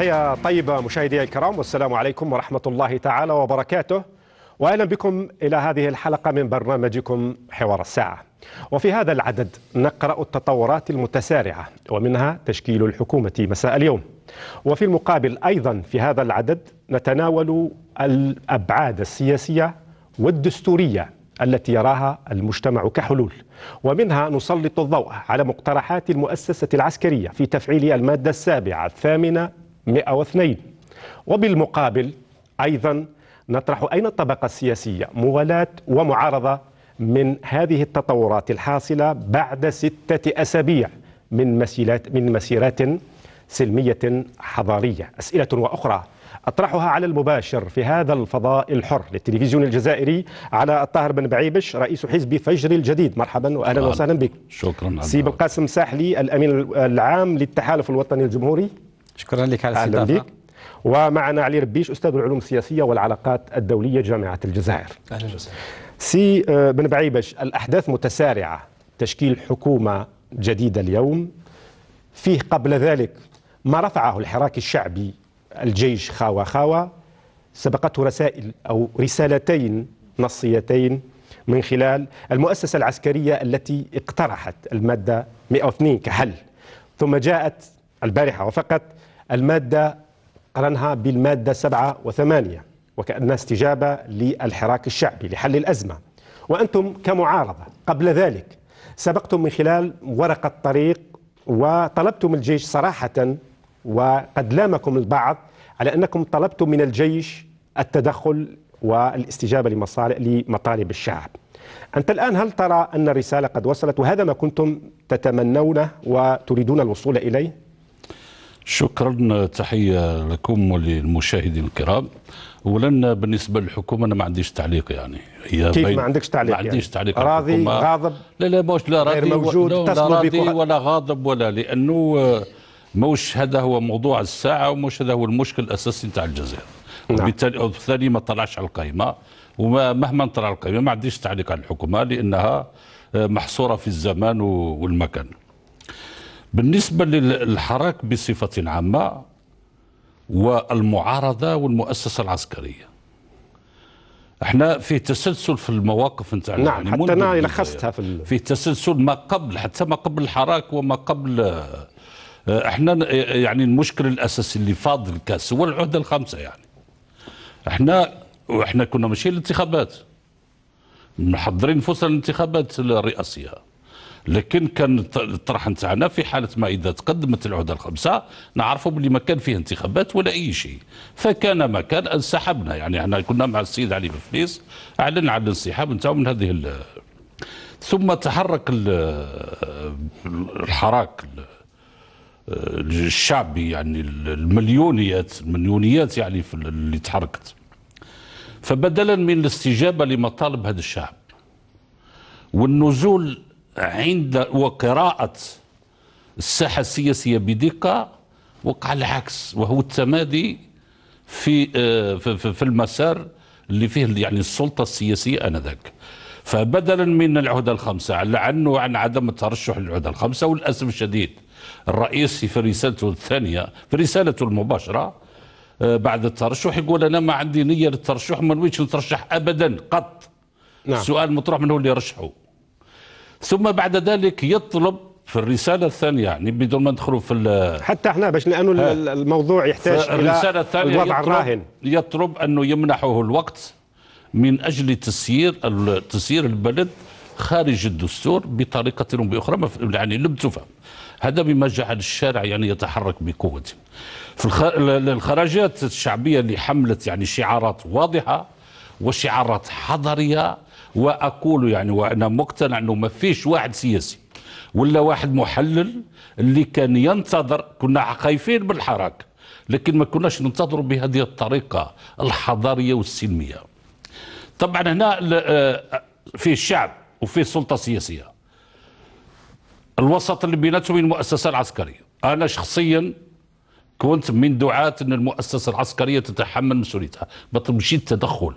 تحية طيبة مشاهدي الكرام والسلام عليكم ورحمة الله تعالى وبركاته وأهلا بكم إلى هذه الحلقة من برنامجكم حوار الساعة وفي هذا العدد نقرأ التطورات المتسارعة ومنها تشكيل الحكومة مساء اليوم وفي المقابل أيضا في هذا العدد نتناول الأبعاد السياسية والدستورية التي يراها المجتمع كحلول ومنها نسلط الضوء على مقترحات المؤسسة العسكرية في تفعيل المادة السابعة الثامنة 102 وبالمقابل أيضا نطرح أين الطبقة السياسية موالاة ومعارضة من هذه التطورات الحاصلة بعد ستة أسابيع من مسيرات من مسيرات سلمية حضارية أسئلة وأخرى أطرحها على المباشر في هذا الفضاء الحر للتلفزيون الجزائري على الطاهر بن بعيبش رئيس حزب فجر الجديد مرحبا وأهلا وسهلا بك شكرا سي القاسم ساحلي الأمين العام للتحالف الوطني الجمهوري شكرا لك على الاستضافه ومعنا علي ربيش استاذ العلوم السياسيه والعلاقات الدوليه جامعه الجزائر اهلا وسهلا سي آه، بن بعيبش الاحداث متسارعه تشكيل حكومه جديده اليوم فيه قبل ذلك ما رفعه الحراك الشعبي الجيش خاوة خاوة سبقته رسائل أو رسالتين نصيتين من خلال المؤسسة العسكرية التي اقترحت المادة 102 كحل ثم جاءت البارحة وفقط المادة قرنها بالمادة وثمانية وكأنها استجابة للحراك الشعبي لحل الأزمة وأنتم كمعارضة قبل ذلك سبقتم من خلال ورقة طريق وطلبتم الجيش صراحة وقد لامكم البعض على أنكم طلبتم من الجيش التدخل والاستجابة لمطالب الشعب أنت الآن هل ترى أن الرسالة قد وصلت وهذا ما كنتم تتمنونه وتريدون الوصول إليه؟ شكرا تحية لكم وللمشاهدين الكرام اولا بالنسبه للحكومه انا ما عنديش تعليق يعني هي كيف ما عندكش تعليق؟ ما يعني؟ عنديش يعني. تعليق راضي الحكومة. غاضب لا لا ماهوش لا راضي غير موجود لا, راضي ولا غاضب ولا لانه موش هذا هو موضوع الساعه وموش هذا هو المشكل الاساسي نتاع الجزائر نعم. وبالتالي ما طلعش على القائمه ومهما طلع القائمه ما عنديش تعليق على الحكومه لانها محصوره في الزمان والمكان بالنسبة للحراك بصفة عامة والمعارضة والمؤسسة العسكرية احنا في تسلسل في المواقف نتاع نعم حتى انا لخصتها في ال... في تسلسل ما قبل حتى ما قبل الحراك وما قبل آه، احنا آه، يعني المشكل الاساسي اللي فاضل الكاس هو العهده الخامسه يعني احنا واحنا كنا ماشيين الانتخابات محضرين فرصه الانتخابات الرئاسيه لكن كان الطرح نتاعنا في حاله ما اذا تقدمت العهده الخمسه نعرفوا باللي ما كان فيه انتخابات ولا اي شيء فكان ما كان انسحبنا يعني احنا كنا مع السيد علي بفليس اعلن على الانسحاب نتاعو من هذه ثم تحرك الحراك الشعبي يعني المليونيات المليونيات يعني في اللي تحركت فبدلا من الاستجابه لمطالب هذا الشعب والنزول عند وقراءة الساحة السياسية بدقة وقع العكس وهو التمادي آه، في في المسار اللي فيه يعني السلطة السياسية آنذاك فبدلا من العهدة الخمسة عنه عن عدم الترشح للعهدة الخمسة وللأسف الشديد الرئيس في رسالته الثانية في رسالته المباشرة آه، بعد الترشح يقول أنا ما عندي نية للترشح ما نويتش نترشح أبدا قط نعم. السؤال مطروح من هو اللي يرشحه ثم بعد ذلك يطلب في الرسالة الثانية يعني بدون ما ندخلوا في حتى احنا باش لأنه الموضوع يحتاج إلى الوضع الراهن يطلب أنه يمنحه الوقت من أجل تسيير تسيير البلد خارج الدستور بطريقة أو بأخرى يعني لم تفهم هذا بما جعل الشارع يعني يتحرك بقوة في الخراجات الشعبية اللي حملت يعني شعارات واضحة وشعارات حضريه واقول يعني وانا مقتنع انه ما فيش واحد سياسي ولا واحد محلل اللي كان ينتظر كنا خايفين بالحراك لكن ما كناش ننتظر بهذه الطريقه الحضاريه والسلميه طبعا هنا آه، في الشعب وفي السلطة السياسية الوسط اللي بيناتهم المؤسسه العسكريه انا شخصيا كنت من دعاة أن المؤسسة العسكرية تتحمل مسؤوليتها مش التدخل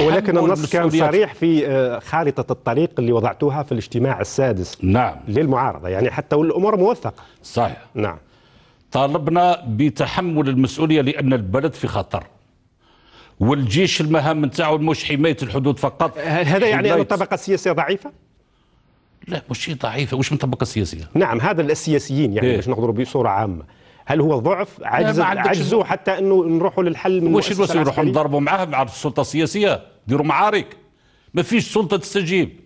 ولكن النص كان صريح في آه، خارطة الطريق اللي وضعتوها في الاجتماع السادس نعم للمعارضة يعني حتى والأمور موثقة صحيح نعم طالبنا بتحمل المسؤولية لأن البلد في خطر والجيش المهام نتاعو مش حماية الحدود فقط هذا يعني أن الطبقة السياسية ضعيفة؟ لا مش ضعيفة وش من طبقة سياسية؟ نعم هذا السياسيين يعني إيه؟ باش نحضروا بصورة عامة هل هو ضعف عجز عجزه حتى انه نروحوا للحل من وش بس نروحوا نضربوا معاه مع السلطه السياسيه ديروا معارك ما فيش سلطه تستجيب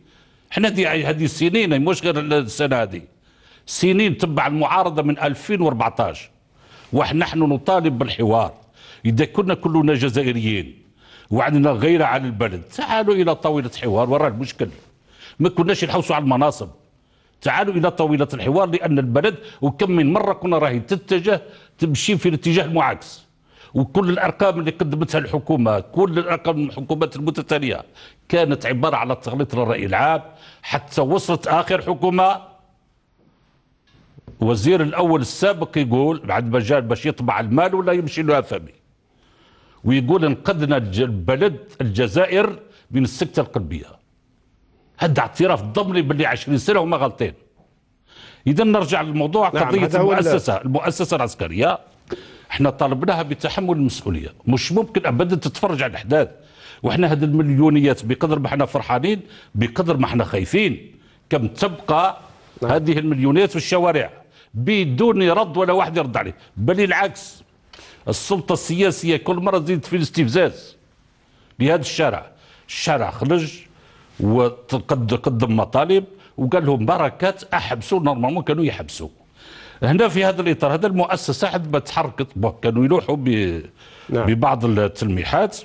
احنا دي هذه السنين مش غير السنه هذه سنين تبع المعارضه من 2014 ونحن نطالب بالحوار اذا كنا كلنا جزائريين وعندنا غيره على البلد تعالوا الى طاوله حوار وراء المشكل ما كناش نحوسوا على المناصب تعالوا الى طاوله الحوار لان البلد وكم من مره كنا راهي تتجه تمشي في الاتجاه المعاكس وكل الارقام اللي قدمتها الحكومه كل الارقام من الحكومات المتتاليه كانت عباره على تغليط للراي العام حتى وصلت اخر حكومه وزير الاول السابق يقول بعد ما جاء باش يطبع المال ولا يمشي له فمي ويقول انقذنا البلد الجزائر من السكته القلبيه هذا اعتراف ضمني باللي 20 سنه هما غلطين اذا نرجع للموضوع نعم قضيه المؤسسه ولا. المؤسسه العسكريه احنا طالبناها بتحمل المسؤوليه مش ممكن ابدا تتفرج على الاحداث واحنا هاد المليونيات بقدر ما احنا فرحانين بقدر ما احنا خايفين كم تبقى نعم. هذه المليونيات في الشوارع بدون رد ولا واحد يرد عليه بل العكس السلطه السياسيه كل مره تزيد في الاستفزاز لهذا الشارع الشارع خرج وتقدم مطالب وقال لهم بركات احبسوا نورمالمون كانوا يحبسوا هنا في هذا الاطار هذا المؤسسه حد ما تحركت كانوا يلوحوا نعم. ببعض التلميحات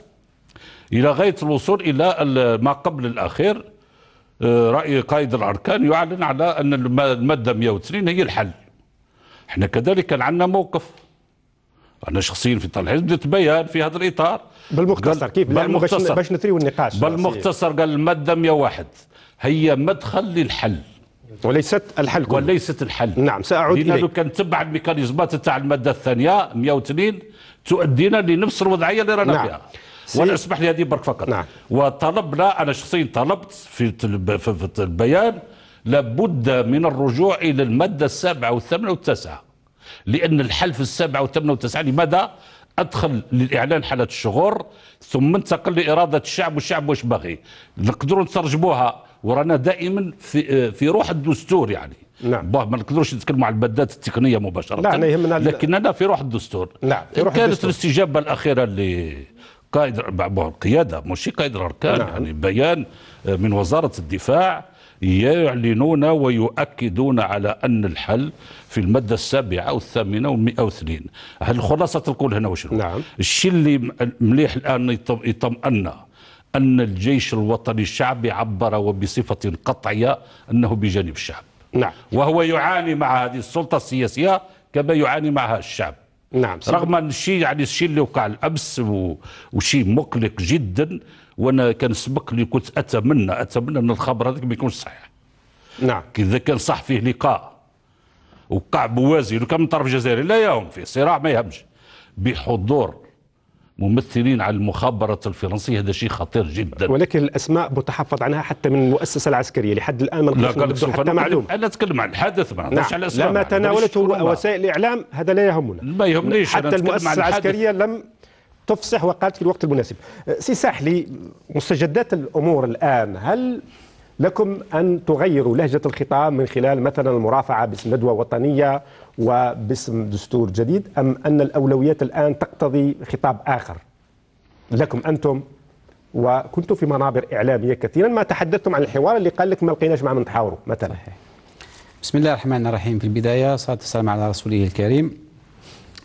الى غايه الوصول الى ما قبل الاخير آه، راي قائد الاركان يعلن على ان الماده 102 هي الحل احنا كذلك كان عندنا موقف انا شخصيا في طال الحزب تبين في هذا الاطار بالمختصر كيف بالمختصر باش نثريو النقاش بالمختصر قال الماده 101 هي مدخل للحل وليست الحل كله. وليست الحل نعم ساعود اليه لانه كان تبع الميكانيزمات تاع الماده الثانيه 102 تؤدينا لنفس الوضعيه اللي رانا نعم. فيها وانا اسمح لي هذه برك فقط نعم. وطلبنا انا شخصيا طلبت في في البيان لابد من الرجوع الى الماده السابعه والثامنه والتاسعه لأن الحلف السابع والثامن والتسعين لماذا أدخل للإعلان حالة الشغور ثم انتقل لإرادة الشعب والشعب واش باغي نقدروا نترجموها ورانا دائما في, في روح الدستور يعني نعم ما نقدروش نتكلموا على البدات التقنيه مباشره لا يهمنا لكننا في روح الدستور نعم في روح كانت الدستور. الاستجابه الاخيره لقائد القياده مش قائد الاركان نعم. يعني بيان آه، من وزاره الدفاع يعلنون ويؤكدون على أن الحل في المادة السابعة أو الثامنة والمئة واثنين هل خلاصة تقول هنا وشنو نعم. الشيء اللي مليح الآن يطمئننا أن الجيش الوطني الشعبي عبر وبصفة قطعية أنه بجانب الشعب نعم. وهو يعاني مع هذه السلطة السياسية كما يعاني معها الشعب نعم رغم ان الشيء يعني الشيء اللي وقع الامس وشيء مقلق جدا وانا كان سبق لي كنت اتمنى اتمنى ان الخبر هذاك ما يكونش صحيح نعم كذا كان صح فيه لقاء وقع بوازي وكان من طرف جزائري لا يهم فيه صراع ما يهمش بحضور ممثلين على المخابرات الفرنسية هذا شيء خطير جدا ولكن الأسماء متحفظ عنها حتى من المؤسسة العسكرية لحد الآن ما نقدرش حتى معلوم أنا أتكلم عن الحدث ما نعم. على الأسماء لما تناولته وسائل الإعلام هذا لا يهمنا ما يهمنيش حتى المؤسسة العسكرية لم تفصح وقالت في الوقت المناسب أه، سي ساحلي مستجدات الأمور الآن هل لكم أن تغيروا لهجة الخطاب من خلال مثلا المرافعة باسم ندوة وطنية وباسم دستور جديد أم أن الأولويات الآن تقتضي خطاب آخر لكم أنتم وكنت في منابر إعلامية كثيرا ما تحدثتم عن الحوار اللي قال لك ما لقيناش مع من تحاوروا مثلا صحيح. بسم الله الرحمن الرحيم في البداية صلاة والسلام على رسوله الكريم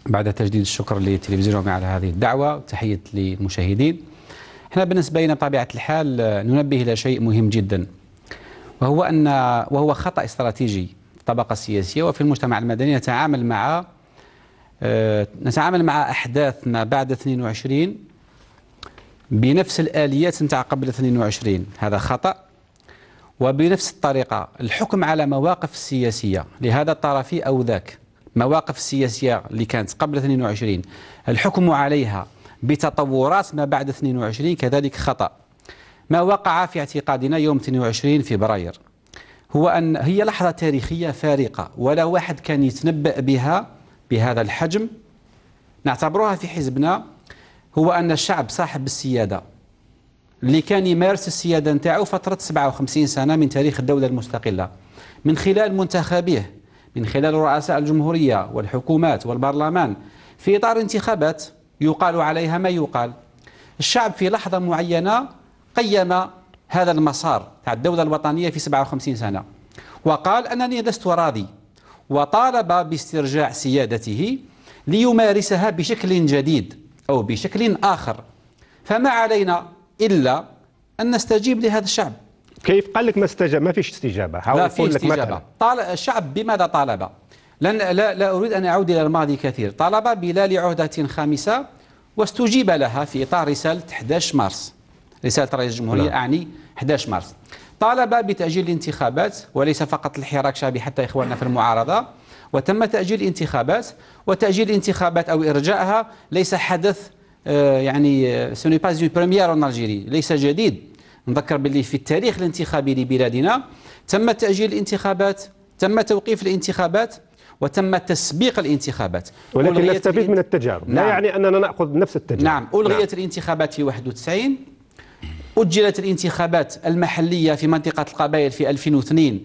بعد تجديد الشكر لتلفزيونهم على هذه الدعوة وتحية للمشاهدين احنا بالنسبة لنا بطبيعة الحال ننبه إلى شيء مهم جدا وهو أن وهو خطأ استراتيجي في الطبقة السياسية وفي المجتمع المدني نتعامل مع آه، نتعامل مع أحداث ما بعد 22 بنفس الآليات نتاع قبل 22 هذا خطأ وبنفس الطريقة الحكم على مواقف سياسية لهذا الطرف أو ذاك مواقف السياسية اللي كانت قبل 22 الحكم عليها بتطورات ما بعد 22 كذلك خطأ ما وقع في اعتقادنا يوم 22 فبراير هو أن هي لحظة تاريخية فارقة ولا واحد كان يتنبأ بها بهذا الحجم نعتبرها في حزبنا هو أن الشعب صاحب السيادة اللي كان يمارس السيادة نتاعو فترة 57 سنة من تاريخ الدولة المستقلة من خلال منتخبيه من خلال رؤساء الجمهورية والحكومات والبرلمان في إطار انتخابات يقال عليها ما يقال الشعب في لحظة معينة قيم هذا المسار تاع الدولة الوطنية في 57 سنة وقال أنني لست راضي وطالب باسترجاع سيادته ليمارسها بشكل جديد أو بشكل آخر فما علينا إلا أن نستجيب لهذا الشعب كيف قال لك ما استجاب ما فيش استجابه حاول لا لك استجابه طال الشعب بماذا طالب لن لا, لا اريد ان اعود الى الماضي كثير طالب بلال عهده خامسه واستجيب لها في اطار رساله 11 مارس رساله رئيس الجمهوريه لا. نعم. اعني 11 مارس طالب بتاجيل الانتخابات وليس فقط الحراك الشعبي حتى اخواننا في المعارضه وتم تاجيل الانتخابات وتاجيل الانتخابات او ارجاعها ليس حدث آه، يعني سوني باز بريمير الجيري ليس جديد نذكر باللي في التاريخ الانتخابي لبلادنا تم تأجيل الانتخابات تم توقيف الانتخابات وتم تسبيق الانتخابات ولكن نستفيد من التجارب نعم. لا يعني أننا نأخذ نفس التجارب نعم ألغيت نعم. الانتخابات في 91 أجلت الانتخابات المحلية في منطقة القبائل في 2002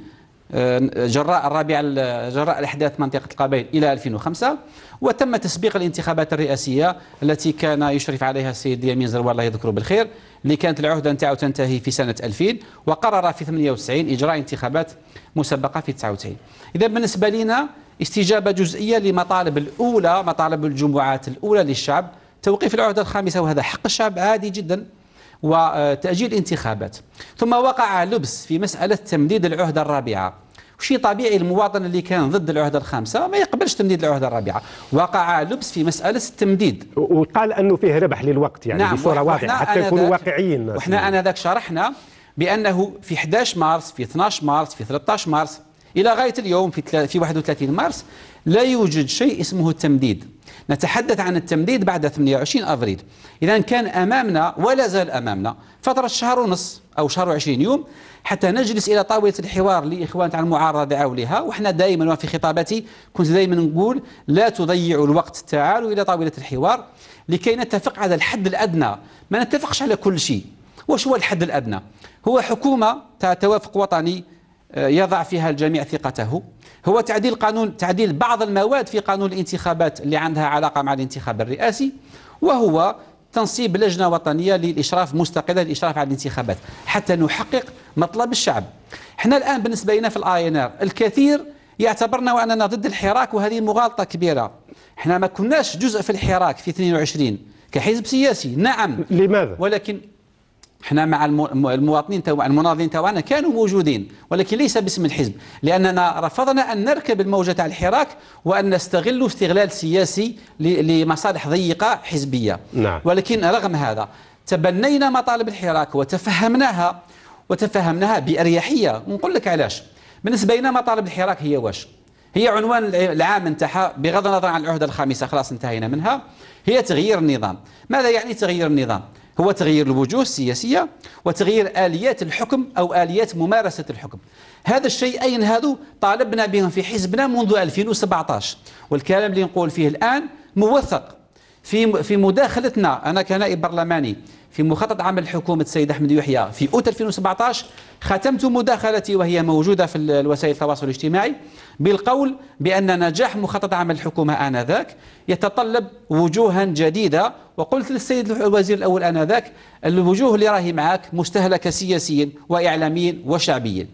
آه، جراء الرابعة جراء الأحداث منطقة القبائل إلى 2005 وتم تسبيق الانتخابات الرئاسية التي كان يشرف عليها السيد يمين زروار الله يذكره بالخير اللي كانت العهدة نتاعو تنتهي في سنة 2000 وقرر في 98 إجراء انتخابات مسبقة في 99 إذا بالنسبة لنا استجابة جزئية لمطالب الأولى مطالب الجمعات الأولى للشعب توقيف العهدة الخامسة وهذا حق الشعب عادي جدا وتأجيل انتخابات ثم وقع لبس في مسألة تمديد العهدة الرابعة وشي طبيعي المواطن اللي كان ضد العهدة الخامسة ما يقبلش تمديد العهدة الرابعة وقع لبس في مسألة التمديد وقال أنه فيه ربح للوقت يعني نعم بصورة واضحة حتى يكونوا واقعيين وإحنا أنا ذاك شرحنا بأنه في 11 مارس في 12 مارس في 13 مارس إلى غاية اليوم في 31 مارس لا يوجد شيء اسمه التمديد نتحدث عن التمديد بعد 28 أفريل إذا كان أمامنا ولا زال أمامنا فترة شهر ونص أو شهر وعشرين يوم حتى نجلس إلى طاولة الحوار لإخوان تاع المعارضة دعوا لها وإحنا دائما وفي خطاباتي كنت دائما نقول لا تضيعوا الوقت تعالوا إلى طاولة الحوار لكي نتفق على الحد الأدنى ما نتفقش على كل شيء واش هو الحد الأدنى هو حكومة تاع توافق وطني آه، يضع فيها الجميع ثقته هو تعديل قانون تعديل بعض المواد في قانون الانتخابات اللي عندها علاقة مع الانتخاب الرئاسي وهو تنصيب لجنة وطنية للإشراف مستقلة للإشراف على الانتخابات حتى نحقق مطلب الشعب احنا الآن بالنسبة لنا في الاي ان ار الكثير يعتبرنا وأننا ضد الحراك وهذه مغالطة كبيرة احنا ما كناش جزء في الحراك في 22 كحزب سياسي نعم لماذا؟ ولكن احنا مع المواطنين توا المناضلين توانا كانوا موجودين ولكن ليس باسم الحزب لاننا رفضنا ان نركب الموجه تاع الحراك وان نستغل استغلال سياسي لمصالح ضيقه حزبيه نعم. ولكن رغم هذا تبنينا مطالب الحراك وتفهمناها وتفهمناها باريحيه ونقول لك علاش بالنسبه لنا مطالب الحراك هي واش هي عنوان العام انتهى بغض النظر عن العهده الخامسه خلاص انتهينا منها هي تغيير النظام ماذا يعني تغيير النظام هو تغيير الوجوه السياسية وتغيير آليات الحكم أو آليات ممارسة الحكم هذا الشيء أين هذو طالبنا بهم في حزبنا منذ 2017 والكلام اللي نقول فيه الآن موثق في في مداخلتنا أنا كنائب برلماني في مخطط عمل حكومة السيد أحمد يحيى في أوت 2017 ختمت مداخلتي وهي موجودة في الوسائل التواصل الاجتماعي بالقول بأن نجاح مخطط عمل الحكومة آنذاك يتطلب وجوها جديدة وقلت للسيد الوزير الأول آنذاك الوجوه اللي راهي معاك مستهلكة سياسيا وإعلاميا وشعبيا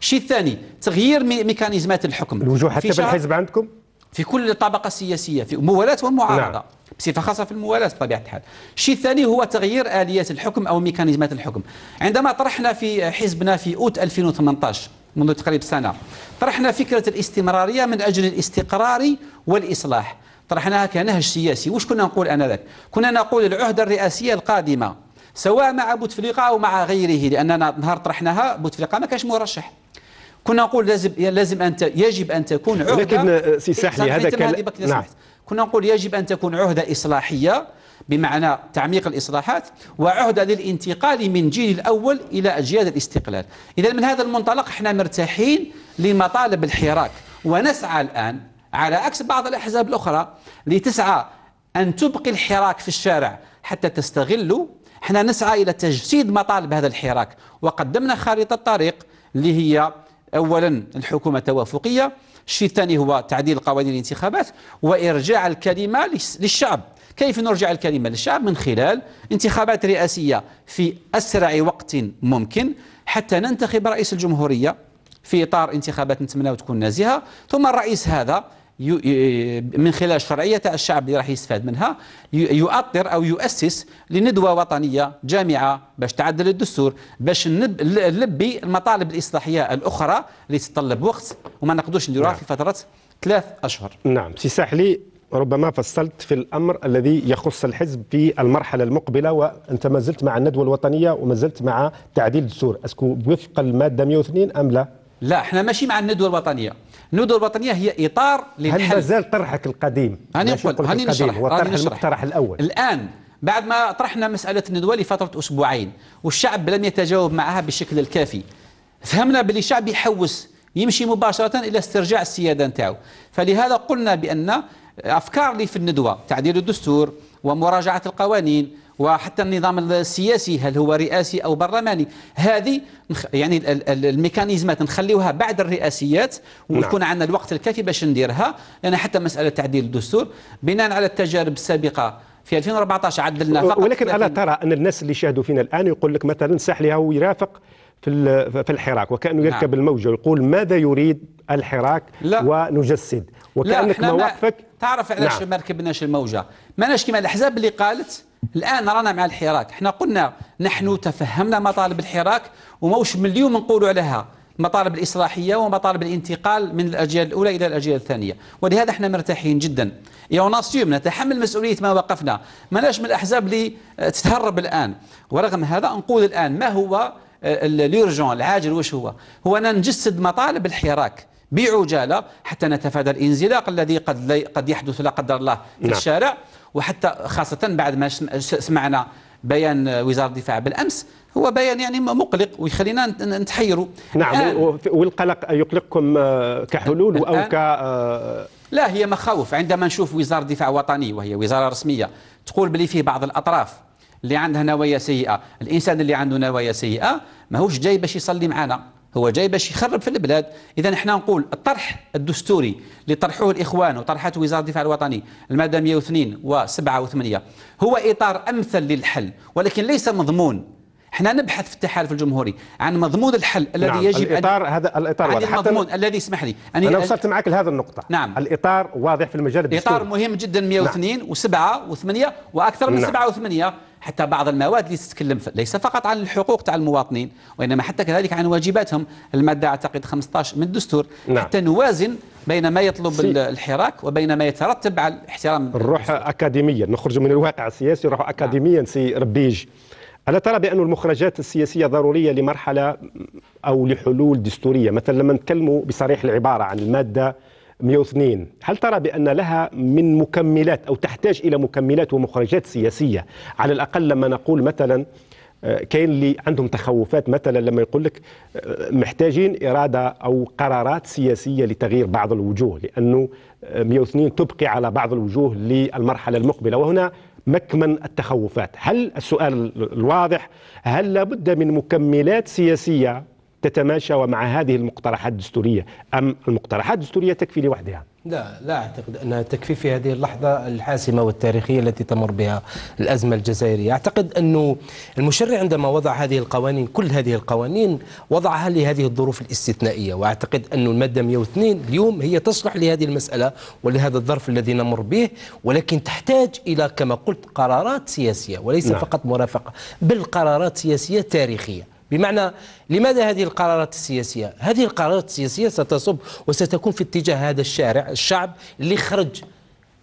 الشيء الثاني تغيير ميكانيزمات الحكم الوجوه حتى في بالحزب عندكم في كل طبقة سياسية في موالاة والمعارضة نعم. بصفة خاصة في الموالاة بطبيعة الحال الشيء الثاني هو تغيير آليات الحكم أو ميكانيزمات الحكم عندما طرحنا في حزبنا في أوت 2018 منذ تقريب سنة طرحنا فكرة الاستمرارية من أجل الاستقرار والإصلاح طرحناها كنهج سياسي واش كنا نقول انذاك كنا نقول العهده الرئاسيه القادمه سواء مع بوتفليقه او مع غيره لاننا نهار طرحناها بوتفليقه ما كانش مرشح كنا نقول لازم لازم ان يجب ان تكون عهده لكن آه، سي ساحلي هذا كان نعم كنا نقول يجب ان تكون عهده اصلاحيه بمعنى تعميق الإصلاحات وعهدة للانتقال من جيل الأول إلى أجيال الاستقلال إذا من هذا المنطلق احنا مرتاحين لمطالب الحراك ونسعى الآن على عكس بعض الأحزاب الأخرى لتسعى أن تبقي الحراك في الشارع حتى تستغلوا احنا نسعى إلى تجسيد مطالب هذا الحراك وقدمنا خريطة طريق اللي هي أولا الحكومة التوافقية الشيء الثاني هو تعديل قوانين الانتخابات وإرجاع الكلمة للشعب كيف نرجع الكلمة للشعب من خلال انتخابات رئاسية في أسرع وقت ممكن حتى ننتخب رئيس الجمهورية في إطار انتخابات نتمنى تكون نازهة ثم الرئيس هذا من خلال شرعية الشعب اللي راح يستفاد منها يؤطر أو يؤسس لندوة وطنية جامعة باش تعدل الدستور باش نلبي المطالب الإصلاحية الأخرى اللي تتطلب وقت وما نقدوش نديروها نعم. في فترة ثلاث أشهر نعم سي ساحلي ربما فصلت في الامر الذي يخص الحزب في المرحله المقبله وانت ما زلت مع الندوه الوطنيه وما زلت مع تعديل الدستور اسكو وفق الماده 102 ام لا؟ لا احنا ماشي مع الندوه الوطنيه الندوه الوطنيه هي اطار للحل هل مازال طرحك القديم هاني نقول هاني نشرح هو طرح المقترح الاول الان بعد ما طرحنا مساله الندوه لفتره اسبوعين والشعب لم يتجاوب معها بالشكل الكافي فهمنا باللي الشعب يحوس يمشي مباشره الى استرجاع السياده نتاعو فلهذا قلنا بان أفكار لي في الندوة تعديل الدستور ومراجعة القوانين وحتى النظام السياسي هل هو رئاسي أو برلماني هذه يعني الميكانيزمات نخليوها بعد الرئاسيات ويكون نعم. عندنا الوقت الكافي باش نديرها لأن حتى مسألة تعديل الدستور بناء على التجارب السابقة في 2014 عدلنا فقط ولكن ألا ترى أن الناس اللي يشاهدوا فينا الآن يقول لك مثلا سحلها ويرافق في في الحراك وكانه يركب نعم. الموجه ويقول ماذا يريد الحراك لا. ونجسد وكانك مواقفك تعرف علاش نعم. ما ركبناش الموجه ماناش كما الاحزاب اللي قالت الان رانا مع الحراك احنا قلنا نحن تفهمنا مطالب الحراك وموش من اليوم نقولوا عليها مطالب الإصلاحية ومطالب الانتقال من الأجيال الأولى إلى الأجيال الثانية ولهذا احنا مرتاحين جدا يا ناسيوم نتحمل مسؤولية ما وقفنا ماناش من الأحزاب اللي تتهرب الآن ورغم هذا نقول الآن ما هو اليورجون العاجل وش هو هو أن نجسد مطالب الحراك بعجاله حتى نتفادى الانزلاق الذي قد قد يحدث لا قدر الله في نعم. الشارع وحتى خاصه بعد ما سمعنا بيان وزاره الدفاع بالامس هو بيان يعني مقلق ويخلينا نتحيروا نعم والقلق يقلقكم آه، كحلول او ك آه، لا هي مخاوف عندما نشوف وزاره دفاع وطني وهي وزاره رسميه تقول بلي فيه بعض الاطراف اللي عندها نوايا سيئه الانسان اللي عنده نوايا سيئه ماهوش جاي باش يصلي معنا هو جاي باش يخرب في البلاد اذا احنا نقول الطرح الدستوري اللي طرحوه الاخوان وطرحته وزاره الدفاع الوطني الماده 102 و7 و8 هو اطار امثل للحل ولكن ليس مضمون احنا نبحث في التحالف الجمهوري عن مضمون الحل الذي نعم. يجب الاطار أن هذا الاطار واضح المضمون حتى الذي اسمح لي أن انا وصلت معك لهذه النقطه نعم الاطار واضح في المجال الدستوري اطار مهم جدا 102 نعم. و7 و8 واكثر من نعم. 7 و8 حتى بعض المواد اللي تتكلم ليس فقط عن الحقوق تاع المواطنين وانما حتى كذلك عن واجباتهم الماده اعتقد 15 من الدستور نعم. حتى نوازن بين ما يطلب الحراك وبين ما يترتب على الاحترام نروح اكاديميا نخرج من الواقع السياسي نروح نعم. اكاديميا نعم. سي ربيج ألا ترى بأن المخرجات السياسية ضرورية لمرحلة أو لحلول دستورية مثلا لما نتكلموا بصريح العبارة عن المادة 102 هل ترى بأن لها من مكملات أو تحتاج إلى مكملات ومخرجات سياسية على الأقل لما نقول مثلا آه، كاين اللي عندهم تخوفات مثلا لما يقول لك آه، محتاجين اراده او قرارات سياسيه لتغيير بعض الوجوه لانه 102 آه، تبقي على بعض الوجوه للمرحله المقبله وهنا مكمن التخوفات هل السؤال الواضح هل لابد من مكملات سياسيه تتماشى ومع هذه المقترحات الدستورية أم المقترحات الدستورية تكفي لوحدها لا لا أعتقد أنها تكفي في هذه اللحظة الحاسمة والتاريخية التي تمر بها الأزمة الجزائرية أعتقد أنه المشرع عندما وضع هذه القوانين كل هذه القوانين وضعها لهذه الظروف الاستثنائية وأعتقد انه المادة 102 اليوم هي تصلح لهذه المسألة ولهذا الظرف الذي نمر به ولكن تحتاج إلى كما قلت قرارات سياسية وليس نعم. فقط مرافقة بل قرارات سياسية تاريخية بمعنى لماذا هذه القرارات السياسية؟ هذه القرارات السياسية ستصب وستكون في اتجاه هذا الشارع الشعب اللي خرج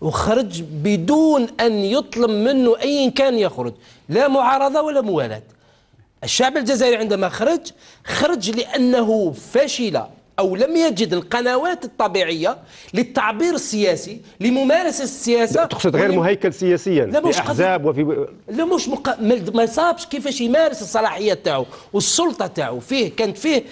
وخرج بدون أن يطلب منه أي كان يخرج لا معارضة ولا موالاة الشعب الجزائري عندما خرج خرج لأنه فشل أو لم يجد القنوات الطبيعية للتعبير السياسي لممارسة السياسة تقصد غير مهيكل سياسيا لا مش أحزاب وفي لا مش مق... ما صابش كيفاش يمارس الصلاحيات تاعو والسلطة تاعو فيه كانت فيه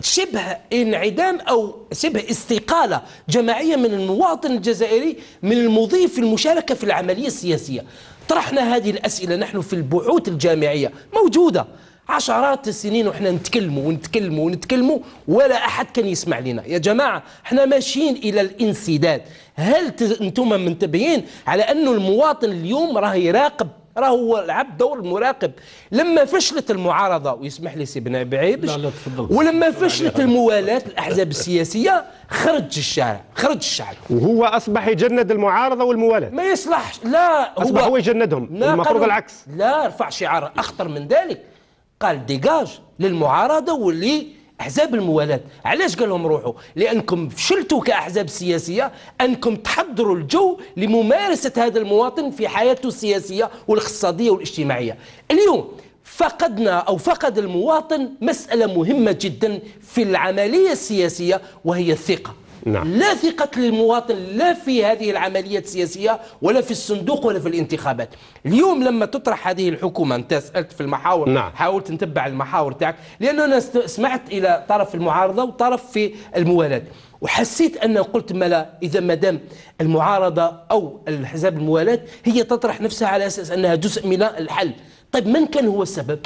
شبه انعدام او شبه استقاله جماعيه من المواطن الجزائري من المضي في المشاركه في العمليه السياسيه. طرحنا هذه الاسئله نحن في البحوث الجامعيه موجوده عشرات السنين وحنا نتكلموا ونتكلموا ونتكلموا ولا احد كان يسمع لنا يا جماعه احنا ماشيين الى الانسداد هل انتم منتبهين على انه المواطن اليوم راه يراقب راه هو لعب دور المراقب لما فشلت المعارضه ويسمح لي سي بن بعيبش ولما فشلت الموالاه الاحزاب السياسيه خرج الشارع خرج الشعب وهو اصبح يجند المعارضه والموالاه ما يصلحش لا هو اصبح هو يجندهم المفروض العكس لا رفع شعار اخطر من ذلك قال ديجاج للمعارضه واللي احزاب الموالاه علاش قال لهم روحوا لانكم فشلتوا كاحزاب سياسيه انكم تحضروا الجو لممارسه هذا المواطن في حياته السياسيه والاقتصاديه والاجتماعيه اليوم فقدنا او فقد المواطن مساله مهمه جدا في العمليه السياسيه وهي الثقه نعم. لا ثقة المواطن لا في هذه العملية السياسية ولا في الصندوق ولا في الانتخابات اليوم لما تطرح هذه الحكومة أنت سألت في المحاور نعم. حاولت نتبع المحاور تاعك لأنه أنا سمعت إلى طرف المعارضة وطرف في الموالاة وحسيت أن قلت ما لا إذا ما دام المعارضة أو الحزب الموالاة هي تطرح نفسها على أساس أنها جزء من الحل طيب من كان هو السبب؟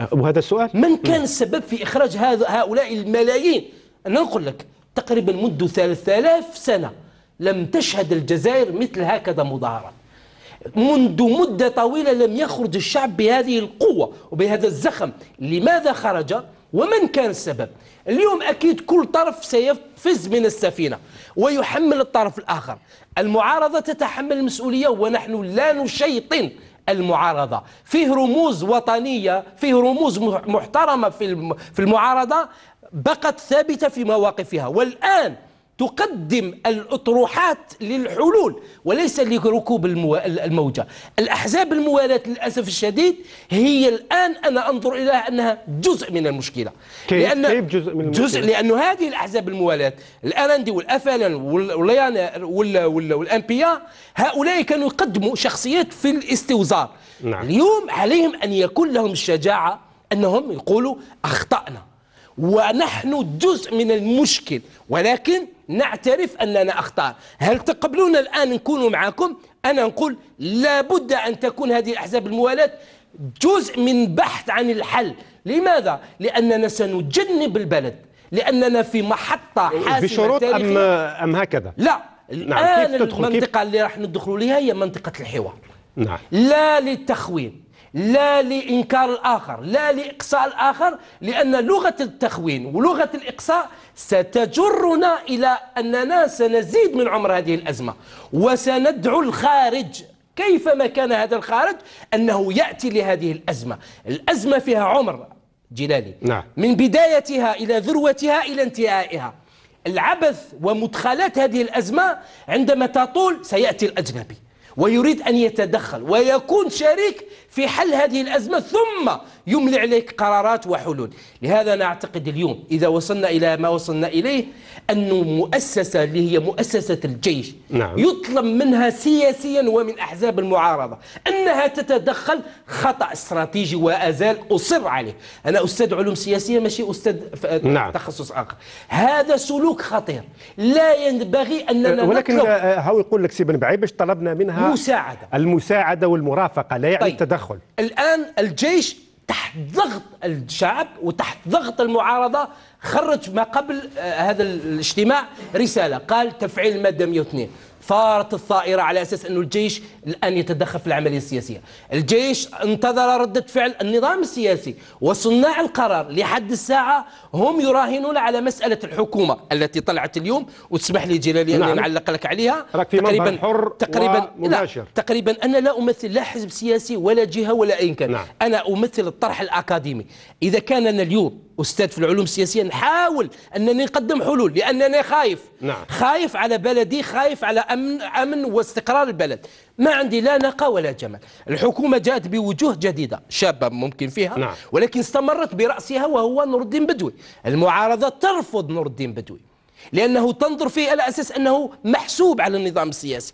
أه، وهذا السؤال من نعم. كان السبب في إخراج هذا هؤلاء الملايين أنا نقول لك تقريبا منذ 3000 سنة لم تشهد الجزائر مثل هكذا مظاهرة منذ مدة طويلة لم يخرج الشعب بهذه القوة وبهذا الزخم لماذا خرج ومن كان السبب اليوم أكيد كل طرف سيفز من السفينة ويحمل الطرف الآخر المعارضة تتحمل المسؤولية ونحن لا نشيطن المعارضة فيه رموز وطنية فيه رموز محترمة في المعارضة بقت ثابتة في مواقفها والآن تقدم الأطروحات للحلول وليس لركوب الموجة الأحزاب الموالاة للأسف الشديد هي الآن أنا أنظر إليها أنها جزء من المشكلة كيف, لأن كيف جزء من المشكلة؟ جزء لأنه هذه الأحزاب الموالاة الأرندي والأفلن والليانر والانبيا هؤلاء كانوا يقدموا شخصيات في الاستوزار نعم. اليوم عليهم أن يكون لهم الشجاعة أنهم يقولوا أخطأنا ونحن جزء من المشكل ولكن نعترف أننا أخطاء هل تقبلون الآن نكون معكم أنا نقول لابد أن تكون هذه الأحزاب الموالاة جزء من بحث عن الحل لماذا؟ لأننا سنجنب البلد لأننا في محطة حاسمة بشروط أم, أم هكذا؟ لا نعم. الآن المنطقة كيف؟ اللي راح ندخلوا لها هي منطقة الحوار نعم. لا للتخوين لا لإنكار الآخر لا لإقصاء الآخر لأن لغة التخوين ولغة الإقصاء ستجرنا إلى أننا سنزيد من عمر هذه الأزمة وسندعو الخارج كيفما كان هذا الخارج أنه يأتي لهذه الأزمة الأزمة فيها عمر جلالي نعم. من بدايتها إلى ذروتها إلى انتهائها العبث ومدخلات هذه الأزمة عندما تطول سيأتي الأجنبي ويريد أن يتدخل ويكون شريك في حل هذه الأزمة ثم يملي عليك قرارات وحلول لهذا أنا أعتقد اليوم إذا وصلنا إلى ما وصلنا إليه أن مؤسسة اللي هي مؤسسة الجيش نعم. يطلب منها سياسيا ومن أحزاب المعارضة أنها تتدخل خطأ استراتيجي وأزال أصر عليه أنا أستاذ علوم سياسية ماشي أستاذ نعم. تخصص آخر هذا سلوك خطير لا ينبغي أننا ولكن آه، هاو يقول لك سي بن بعيد باش طلبنا منها المساعدة المساعدة والمرافقة لا يعني طيب. التدخل الآن الجيش تحت ضغط الشعب وتحت ضغط المعارضة خرج ما قبل آه، هذا الاجتماع رسالة قال تفعيل المادة 102 ثارت الثائرة على أساس أن الجيش الآن يتدخل في العملية السياسية الجيش انتظر ردة فعل النظام السياسي وصناع القرار لحد الساعة هم يراهنون على مسألة الحكومة التي طلعت اليوم وتسمح لي جلالي نعم. أن لك عليها راك في تقريبا حر تقريبا ومباشر. لا تقريبا أنا لا أمثل لا حزب سياسي ولا جهة ولا أي كان نعم. أنا أمثل الطرح الأكاديمي إذا كان أنا اليوم استاذ في العلوم السياسيه نحاول انني نقدم حلول لانني خايف نعم. خايف على بلدي خايف على امن امن واستقرار البلد ما عندي لا نقى ولا جمال الحكومه جاءت بوجوه جديده شابه ممكن فيها نعم. ولكن استمرت براسها وهو نور الدين بدوي المعارضه ترفض نور الدين بدوي لانه تنظر فيه على اساس انه محسوب على النظام السياسي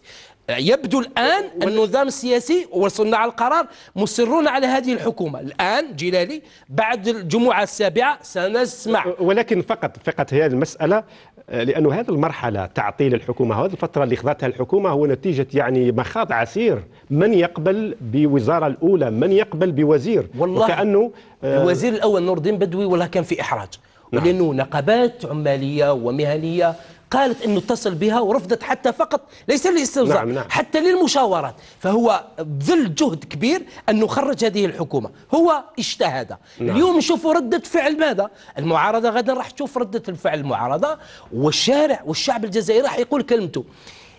يبدو الآن النظام السياسي وصناع القرار مصرون على هذه الحكومة الآن جلالي بعد الجمعة السابعة سنسمع ولكن فقط فقط هذه المسألة آه، لأنه هذه المرحلة تعطيل الحكومة هذه الفترة اللي خضتها الحكومة هو نتيجة يعني مخاض عسير من يقبل بوزارة الأولى من يقبل بوزير والله وكأنه آه، الوزير الأول نور الدين بدوي ولا كان في إحراج نعم. لأنه نقابات عمالية ومهنية قالت أنه اتصل بها ورفضت حتى فقط ليس للاستنزاف نعم نعم. حتى للمشاورات فهو بذل جهد كبير أنه خرج هذه الحكومة هو اجتهد نعم. اليوم نشوفوا ردة فعل ماذا المعارضة غدا راح تشوف ردة الفعل المعارضة والشارع والشعب الجزائري راح يقول كلمته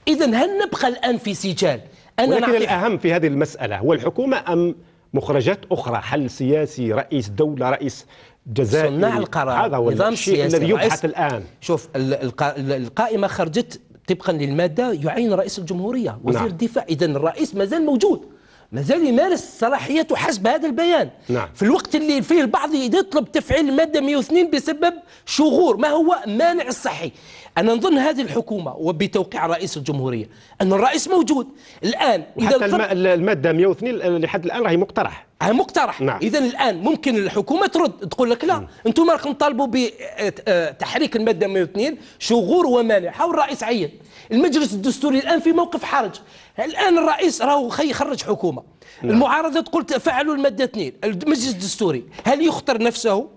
إذا هل نبقى الآن في سجال أنا ولكن الأهم في هذه المسألة هو الحكومة أم مخرجات أخرى حل سياسي رئيس دولة رئيس جزائي صناع القرار هذا هو نظام الشيء الذي يبحث الان شوف القائمه خرجت طبقا للماده يعين رئيس الجمهوريه نعم. وزير نعم. الدفاع اذا الرئيس مازال موجود مازال يمارس صلاحيته حسب هذا البيان نعم. في الوقت اللي فيه البعض يطلب تفعيل الماده 102 بسبب شغور ما هو مانع الصحي أنا نظن هذه الحكومة وبتوقيع رئيس الجمهورية أن الرئيس موجود الآن إذا حتى الفرق... المادة 102 لحد الآن راهي مقترح هي مقترح نعم. إذا الآن ممكن الحكومة ترد تقول لك لا أنتم راكم تطالبوا بتحريك آه، آه، المادة 102 شغور حول الرئيس عين المجلس الدستوري الآن في موقف حرج الآن الرئيس راهو خي يخرج حكومة نعم. المعارضة تقول فعلوا المادة 2 المجلس الدستوري هل يخطر نفسه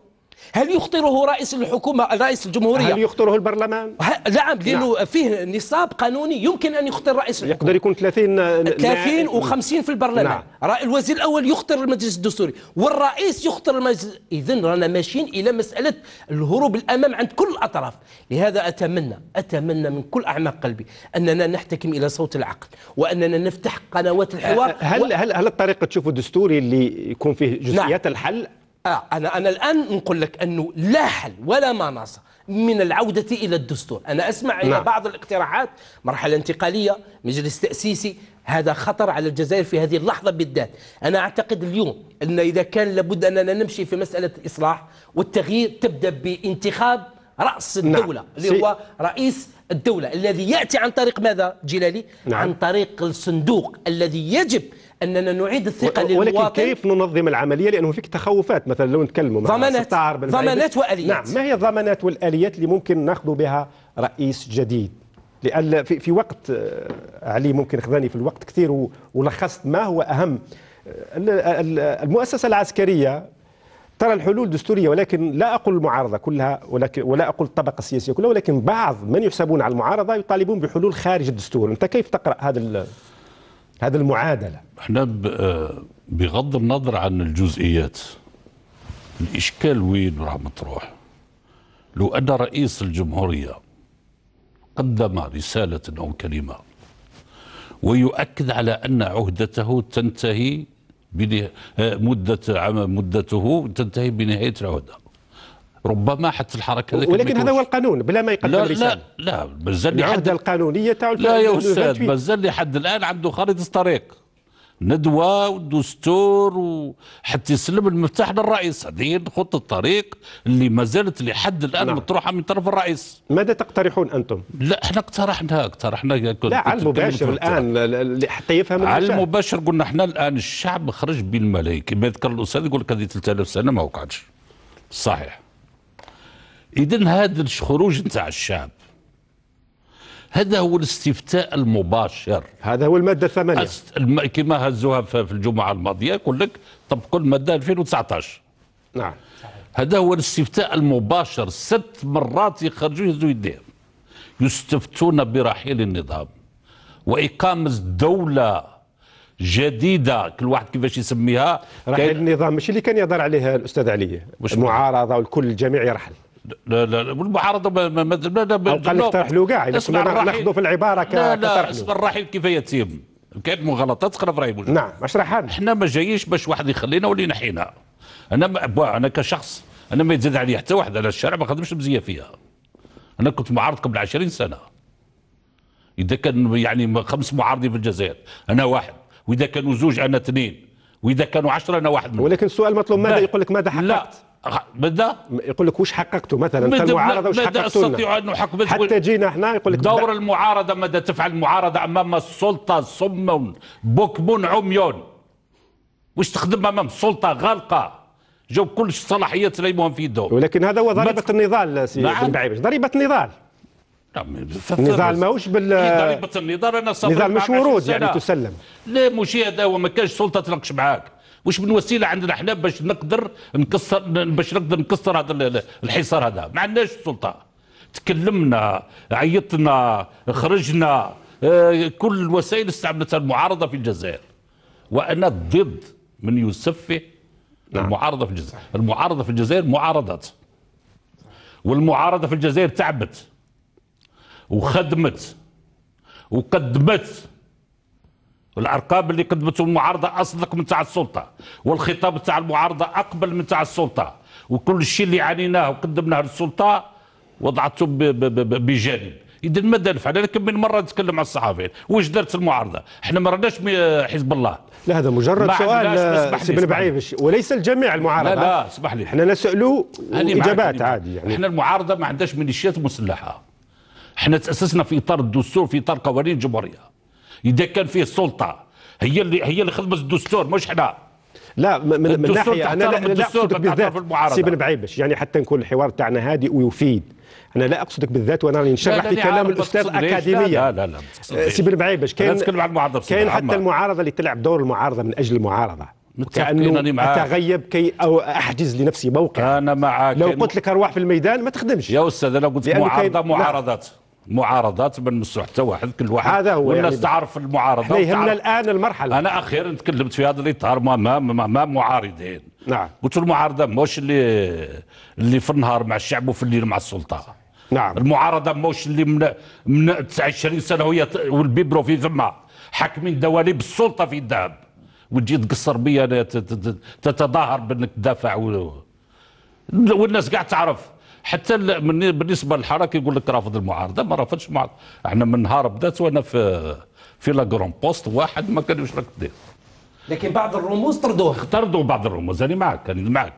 هل يخطره رئيس الحكومة رئيس الجمهورية هل يخطره البرلمان نعم لأنه نعم. فيه نصاب قانوني يمكن أن يخطر رئيس الحكومة يقدر يكون 30 30 و50 في البرلمان نعم. الوزير الأول يخطر المجلس الدستوري والرئيس يخطر المجلس إذا رانا ماشيين إلى مسألة الهروب الأمام عند كل الأطراف لهذا أتمنى أتمنى من كل أعماق قلبي أننا نحتكم إلى صوت العقل وأننا نفتح قنوات الحوار هل و... هل هل الطريقة تشوفوا الدستوري اللي يكون فيه نعم. جزئيات نعم. الحل آه أنا أنا الآن نقول لك أنه لا حل ولا مناص من العودة إلى الدستور أنا أسمع نعم. إلى بعض الاقتراحات مرحلة انتقالية مجلس تأسيسي هذا خطر على الجزائر في هذه اللحظة بالذات أنا أعتقد اليوم أن إذا كان لابد أننا نمشي في مسألة الإصلاح والتغيير تبدأ بانتخاب رأس نعم. الدولة نعم. اللي هو رئيس الدولة الذي يأتي عن طريق ماذا جلالي نعم. عن طريق الصندوق الذي يجب اننا نعيد الثقه ولكن للمواطن ولكن كيف ننظم العمليه لانه فيك تخوفات مثلا لو نتكلموا ضمانات ضمانات واليات نعم ما هي الضمانات والاليات اللي ممكن ناخذ بها رئيس جديد لان في, في وقت آه، علي ممكن خذاني في الوقت كثير ولخصت ما هو اهم المؤسسه العسكريه ترى الحلول دستوريه ولكن لا اقول المعارضه كلها ولكن ولا اقول الطبقه السياسيه كلها ولكن بعض من يحسبون على المعارضه يطالبون بحلول خارج الدستور انت كيف تقرا هذا هذا المعادله احنا آه، بغض النظر عن الجزئيات الاشكال وين راح مطروح لو ان رئيس الجمهوريه قدم رساله او كلمه ويؤكد على ان عهدته تنتهي آه، مده مدته تنتهي بنهايه العهده ربما حتى الحركه ذاك ولكن هذا هو القانون بلا ما يقدم لا لا لا مازال العهده القانونيه تاع لا يا استاذ مازال لحد الان عنده خريطه طريق ندوة ودستور وحتى يسلم المفتاح للرئيس هذه خطة الطريق اللي ما زالت لحد الآن نعم. مطروحة من طرف الرئيس ماذا تقترحون أنتم؟ لا احنا اقترحناها اقترحنا لا على المباشر الآن حتى يفهم على المباشر قلنا احنا الآن الشعب خرج بالملايين كما يذكر الأستاذ يقول لك هذه 3000 سنة ما وقعتش صحيح اذا هذا الخروج نتاع الشعب هذا هو الاستفتاء المباشر هذا هو المادة الثمانية أست... الم... كما هزوها في الجمعة الماضية يقول لك طبقوا المادة 2019 نعم هذا هو الاستفتاء المباشر ست مرات يخرجوا يهزوا يديهم يستفتون برحيل النظام وإقامة دولة جديدة كل واحد كيفاش يسميها رحيل كان... النظام مش اللي كان يدار عليها الأستاذ علي المعارضة والكل الجميع يرحل لا لا والمعارضه ما ما ما ما قال اقترح له كاع ناخذه في العباره ك لا لا اسم الرحيل كيفيه يتم كانت مغالطات تقرا في رايبوج نعم اشرحها احنا ما جايينش باش واحد يخلينا ولا ينحينا انا ما انا كشخص انا ما يتزاد علي حتى واحد انا الشارع ما خدمش مزيه فيها انا كنت معارض قبل 20 سنه اذا كان يعني خمس معارضين في الجزائر انا واحد واذا كانوا زوج انا اثنين واذا كانوا عشرة انا واحد منهم ولكن السؤال مطلوب ماذا يقول لك ماذا حققت لا بدا يقول لك وش حققتوا مثلا انت المعارضه وش حققتوا استطيع ان احقق حتى جينا احنا يقول لك دور المعارضه ماذا تفعل المعارضه امام السلطه صم بكم عمي وش تخدم امام السلطه غالقه جاو كل الصلاحيات سليموهم في يدهم ولكن هذا هو ضريبه مت... النضال سي نعم. بن بعيبش ضريبه النضال نعم، النضال ماهوش بال إيه، ضريبه النضال انا نضال مش ورود يعني تسلم لا مش هذا وما كانش سلطه تناقش معاك واش من وسيله عندنا احنا باش نقدر نكسر باش نقدر نكسر هذا الحصار هذا ما عندناش السلطه تكلمنا عيطنا خرجنا آه، كل الوسائل استعملتها المعارضه في الجزائر وانا ضد من يسفه نعم. المعارضه في الجزائر المعارضه في الجزائر معارضات والمعارضه في الجزائر تعبت وخدمت وقدمت الارقام اللي قدمته المعارضه اصدق من تاع السلطه والخطاب تاع المعارضه اقبل من تاع السلطه وكل الشيء اللي عانيناه وقدمناه للسلطه وضعته بجانب اذا ما دافع انا لكن من مره نتكلم على الصحافيين واش دارت المعارضه احنا ما راناش حزب الله لا هذا مجرد سؤال سي بن بعيبش وليس الجميع المعارضه لا لا اسمح لي احنا نسالوا اجابات عادي يعني احنا المعارضه ما عندهاش ميليشيات مسلحه احنا تاسسنا في اطار الدستور في اطار قوانين الجمهوريه اذا كان فيه السلطه هي اللي هي اللي خدمت الدستور مش حنا لا من, من ناحيه انا لا, لا اقصدك بالذات سي بن بعيبش يعني حتى نكون الحوار تاعنا هادئ ويفيد انا لا اقصدك بالذات وانا راني نشرح في كلام الاستاذ الاكاديميه لا لا لا سي بن بعيبش كاين كاين حتى المعارضه اللي تلعب دور المعارضه من اجل المعارضه كانه اتغيب كي او احجز لنفسي موقع انا معك لو قلت لك ارواح في الميدان ما تخدمش يا استاذ انا قلت معارضه معارضات معارضات من حتى واحد كل واحد هذا هو والناس يعني تعرف المعارضه احنا يهمنا الان المرحله انا اخيرا تكلمت في هذا الاطار ما ما, ما معارضين نعم قلت المعارضه مش اللي اللي في النهار مع الشعب وفي الليل مع السلطه نعم المعارضه مش اللي من من 20 سنه وهي والبيبرو في ثم حاكمين دواليب السلطه في الذهب وتجي تقصر بيا تتظاهر بانك تدافع والناس قاعد تعرف حتى بالنسبه للحراك يقول لك رافض المعارضه ما رافضش المعارضه احنا من نهار بدات وانا في في لا بوست واحد ما كان يشرك دير لكن بعض الرموز طردوه طردوا بعض الرموز انا معك انا معك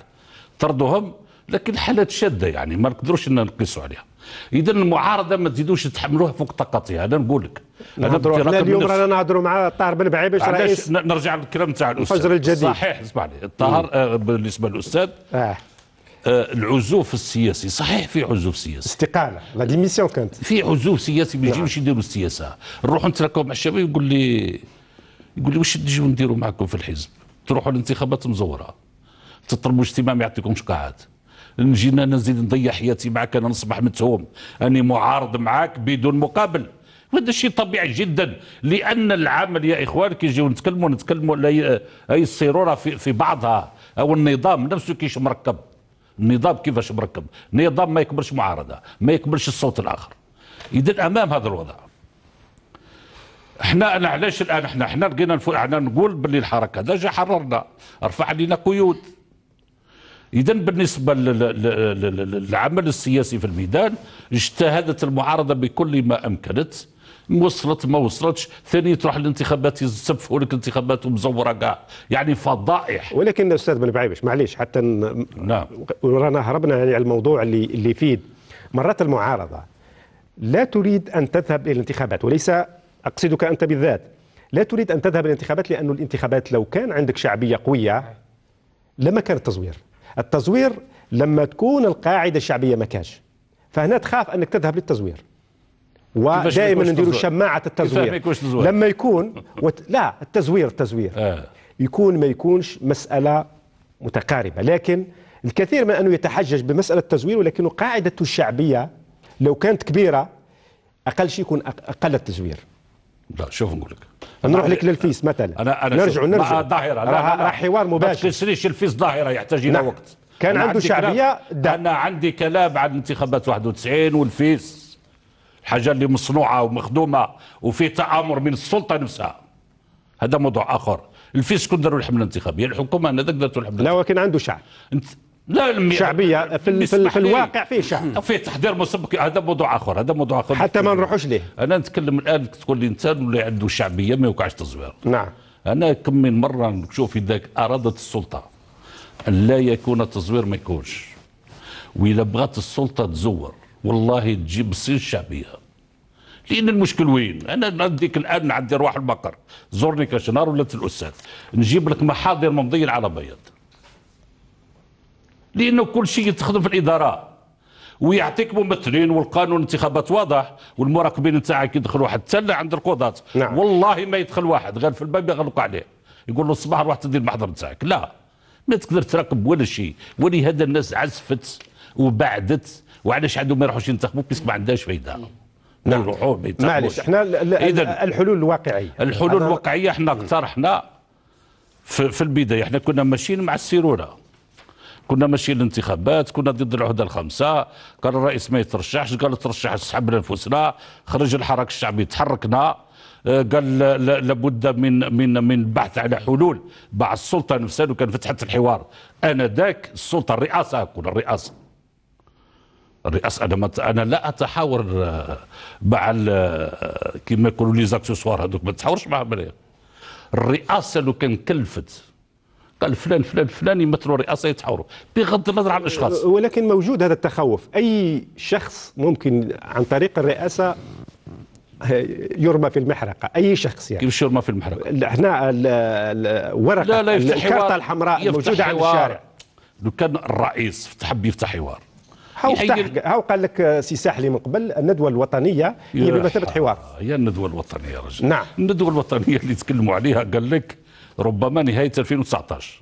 طردوهم لكن حالات شاده يعني ما نقدروش نقيسوا عليها اذا المعارضه ما تزيدوش تحملوها فوق طاقتها انا نقول لك انا اليوم رانا نهضروا مع طاهر بن بعيبش رئيس نرجع للكلام تاع الاستاذ الجديد صحيح اسمعني طاهر آه، بالنسبه للاستاذ آه. آه، العزوف السياسي صحيح في عزوف سياسي استقاله لا ديميسيون كانت في عزوف سياسي ما باش نعم. يديروا السياسه نروحوا نتركوا مع الشباب يقول لي يقول لي واش تجيو نديروا معكم في الحزب تروحوا الانتخابات مزوره تطلبوا اجتماع ما يعطيكمش قاعات انا نزيد نضيع حياتي معك انا نصبح متهم اني معارض معك بدون مقابل وهذا الشيء طبيعي جدا لان العمل يا اخوان كي يجيو نتكلموا نتكلموا اي السيروره في, في بعضها او النظام نفسه كيش مركب النظام كيفاش مركب نظام ما يكبرش معارضه ما يكبرش الصوت الاخر اذا امام هذا الوضع احنا انا علاش الان احنا احنا لقينا احنا نقول باللي الحركه دجا حررنا رفع علينا قيود اذا بالنسبه للعمل السياسي في الميدان اجتهدت المعارضه بكل ما امكنت وصلت ما وصلتش ثاني تروح الانتخابات يزفوا لك انتخابات ومزوره كاع يعني فضائح ولكن استاذ بن بعيبش معليش حتى نعم رانا هربنا يعني على الموضوع اللي اللي يفيد مرات المعارضه لا تريد ان تذهب الى الانتخابات وليس اقصدك انت بالذات لا تريد ان تذهب الى الانتخابات لأن الانتخابات لو كان عندك شعبيه قويه لما كان التزوير التزوير لما تكون القاعده الشعبيه ما كانش فهنا تخاف انك تذهب للتزوير ودائما نديروا شماعه التزوير لما يكون وت... لا التزوير التزوير آه. يكون ما يكونش مساله متقاربه لكن الكثير من انه يتحجج بمساله التزوير ولكن قاعده الشعبيه لو كانت كبيره اقل شيء يكون اقل التزوير لا شوف نقول لك نروح لك للفيس مثلا انا انا نرجع نرجع ظاهره راح حوار مباشر ما تكسريش الفيس ظاهره يحتاج الى نعم. وقت كان عنده شعبيه انا عندي كلام عن انتخابات 91 والفيس حاجة اللي مصنوعة ومخدومة وفي تآمر من السلطة نفسها هذا موضوع آخر الفيس كون داروا الحملة الانتخابية الحكومة أنا دارت الحملة لا ولكن عنده شعب انت لا المي... شعبيه في, ال... في, في الواقع فيه شعب فيه تحضير مسبق هذا موضوع اخر هذا موضوع اخر حتى ما نروحوش ليه انا نتكلم الان تقول لي انسان اللي عنده شعبيه ما يوقعش تزوير نعم انا كم من مره نشوف اذا ارادت السلطه ان لا يكون التزوير ما يكونش واذا بغات السلطه تزور والله تجيب صين شعبيه لان المشكل وين انا نديك الان نعدي رواح البقر زورني كاشنار ولا الاستاذ نجيب لك محاضر ممضيه على بيض لانه كل شيء يتخدم في الاداره ويعطيك ممثلين والقانون انتخابات واضح والمراقبين نتاعك يدخلوا حتى عند القضاة نعم. والله ما يدخل واحد غير في الباب يغلق عليه يقول له الصباح روح تدير المحضر نتاعك لا ما تقدر تراقب ولا شيء ولهذا الناس عزفت وبعدت وعلاش عندهم ما يروحوش ينتخبوا بس ما عندهاش فايده نعم معلش احنا الحلول الواقعيه الحلول الواقعيه احنا اقترحنا في, في البدايه احنا كنا ماشيين مع السيروره كنا ماشيين للانتخابات كنا ضد العهده الخمسه قال الرئيس ما يترشحش قال ترشح سحبنا انفسنا خرج الحراك الشعبي تحركنا آه، قال لابد من من من البحث على حلول مع السلطه نفسها وكان فتحت الحوار انذاك السلطه الرئاسه كل الرئاسه الرئاسه انا ما انا لا اتحاور آه، مع آه، كما يقولوا لي زاكسسوار هذوك ما تحاورش مع الرئاسه لو كان كلفت قال فلان فلان فلان يمثلوا الرئاسه يتحاوروا بغض النظر عن الاشخاص أه، ولكن موجود هذا التخوف اي شخص ممكن عن طريق الرئاسه يرمى في المحرقه اي شخص يعني كيفاش يرمى في المحرقه هنا الورقه لا لا الكارته الحمراء موجوده على الشارع لو كان الرئيس تحب يفتح حوار هاو هاو قال لك سي ساحلي من قبل الندوه الوطنيه هي بمثابه حوار هي الندوه الوطنيه يا رجل نعم الندوه الوطنيه اللي تكلموا عليها قال لك ربما نهايه 2019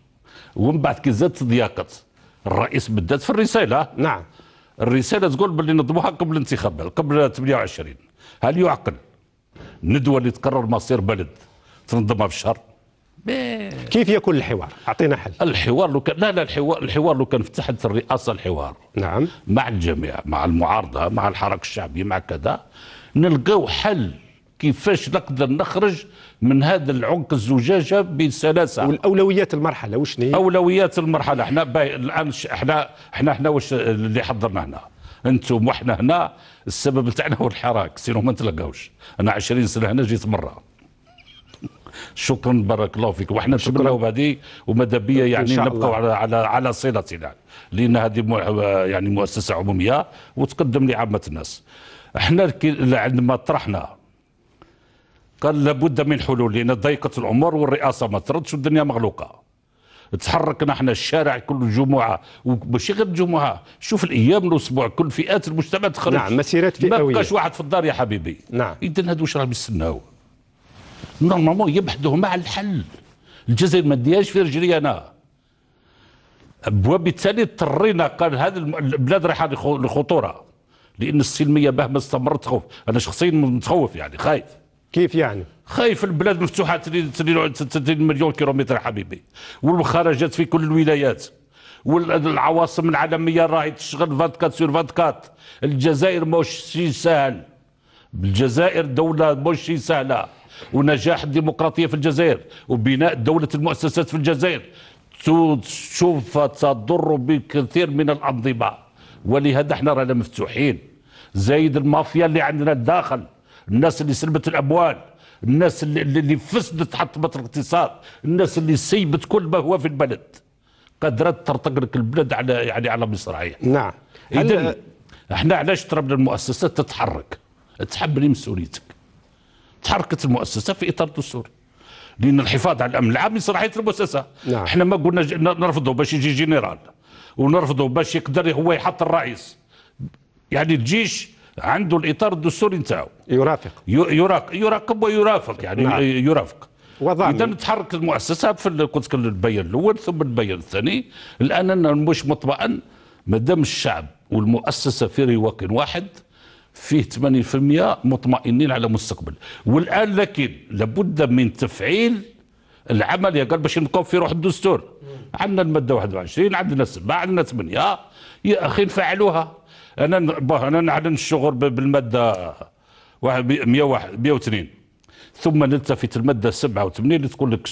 ومن بعد كي زادت ضياقت الرئيس بالذات في الرساله نعم الرساله تقول باللي نظموها قبل الانتخابات قبل 28 هل يعقل ندوه اللي تقرر مصير بلد تنظمها في شهر كيف يكون الحوار؟ اعطينا حل الحوار لو كان لا لا الحوار الحوار لو كان فتحت الرئاسه الحوار نعم مع الجميع مع المعارضه مع الحراك الشعبي مع كذا نلقاو حل كيفاش نقدر نخرج من هذا العنق الزجاجه بسلاسه والاولويات المرحله واش هي؟ اولويات المرحله احنا الان احنا احنا احنا واش اللي حضرنا هنا انتم وحنا هنا السبب تاعنا هو الحراك سينو ما نتلاقاوش انا 20 سنه هنا جيت مره شكرا بارك الله فيك وحنا شكرا بهذه وماذا بيا يعني نبقى على على على صله يعني لان هذه يعني مؤسسه عموميه وتقدم لعامه الناس احنا عندما طرحنا قال لابد من حلول لان ضيقت الامور والرئاسه ما تردش والدنيا مغلوقه تحركنا احنا الشارع كل جمعه وماشي غير الجمعة شوف الايام الأسبوع كل فئات المجتمع تخرج نعم مسيرات فئويه ما بقاش واحد في الدار يا حبيبي نعم اذا هادو واش راهم يستناو نورمالمون يبحثوا مع الحل الجزائر ما دياش في رجلي انا بوابي تالي اضطرينا قال هذا البلاد رايحه للخطوره لان السلميه مهما استمرت تخوف انا شخصيا متخوف يعني خايف كيف يعني؟ خايف البلاد مفتوحه 30 مليون كيلومتر حبيبي والمخرجات في كل الولايات والعواصم العالميه راهي تشغل 24 سور 24 الجزائر مش شيء سهل الجزائر دوله مش شيء سهله ونجاح الديمقراطيه في الجزائر وبناء دوله المؤسسات في الجزائر سوف تضر بكثير من الانظمه ولهذا احنا رانا مفتوحين زايد المافيا اللي عندنا الداخل الناس اللي سلبت الاموال الناس اللي, اللي فسدت حطمت الاقتصاد الناس اللي سيبت كل ما هو في البلد قدرت ترتقلك لك البلد على يعني على مصراعيه نعم اذا احنا علاش طلبنا المؤسسات تتحرك تحمل مسؤوليتك تحركت المؤسسه في اطار دستوري لان الحفاظ على الامن العام من صلاحيه المؤسسه نعم. احنا ما قلنا نرفضه باش يجي جنرال ونرفضه باش يقدر هو يحط الرئيس يعني الجيش عنده الاطار الدستوري نتاعو يرافق يراقب يراقب ويرافق يعني نعم. يرافق وضعني. اذا تحرك المؤسسه في قلت البيان الاول ثم البيان الثاني الان انا مش مطمئن ما دام الشعب والمؤسسه في رواق واحد فيه 80% مطمئنين على مستقبل والان لكن لابد من تفعيل العمل يا قال باش نقوم في روح الدستور عندنا الماده 21 عندنا سبعه عندنا ثمانيه يا اخي نفعلوها انا انا نعلن الشغل بالماده 101 102 ثم نلتفت المادة 87 اللي تقول لك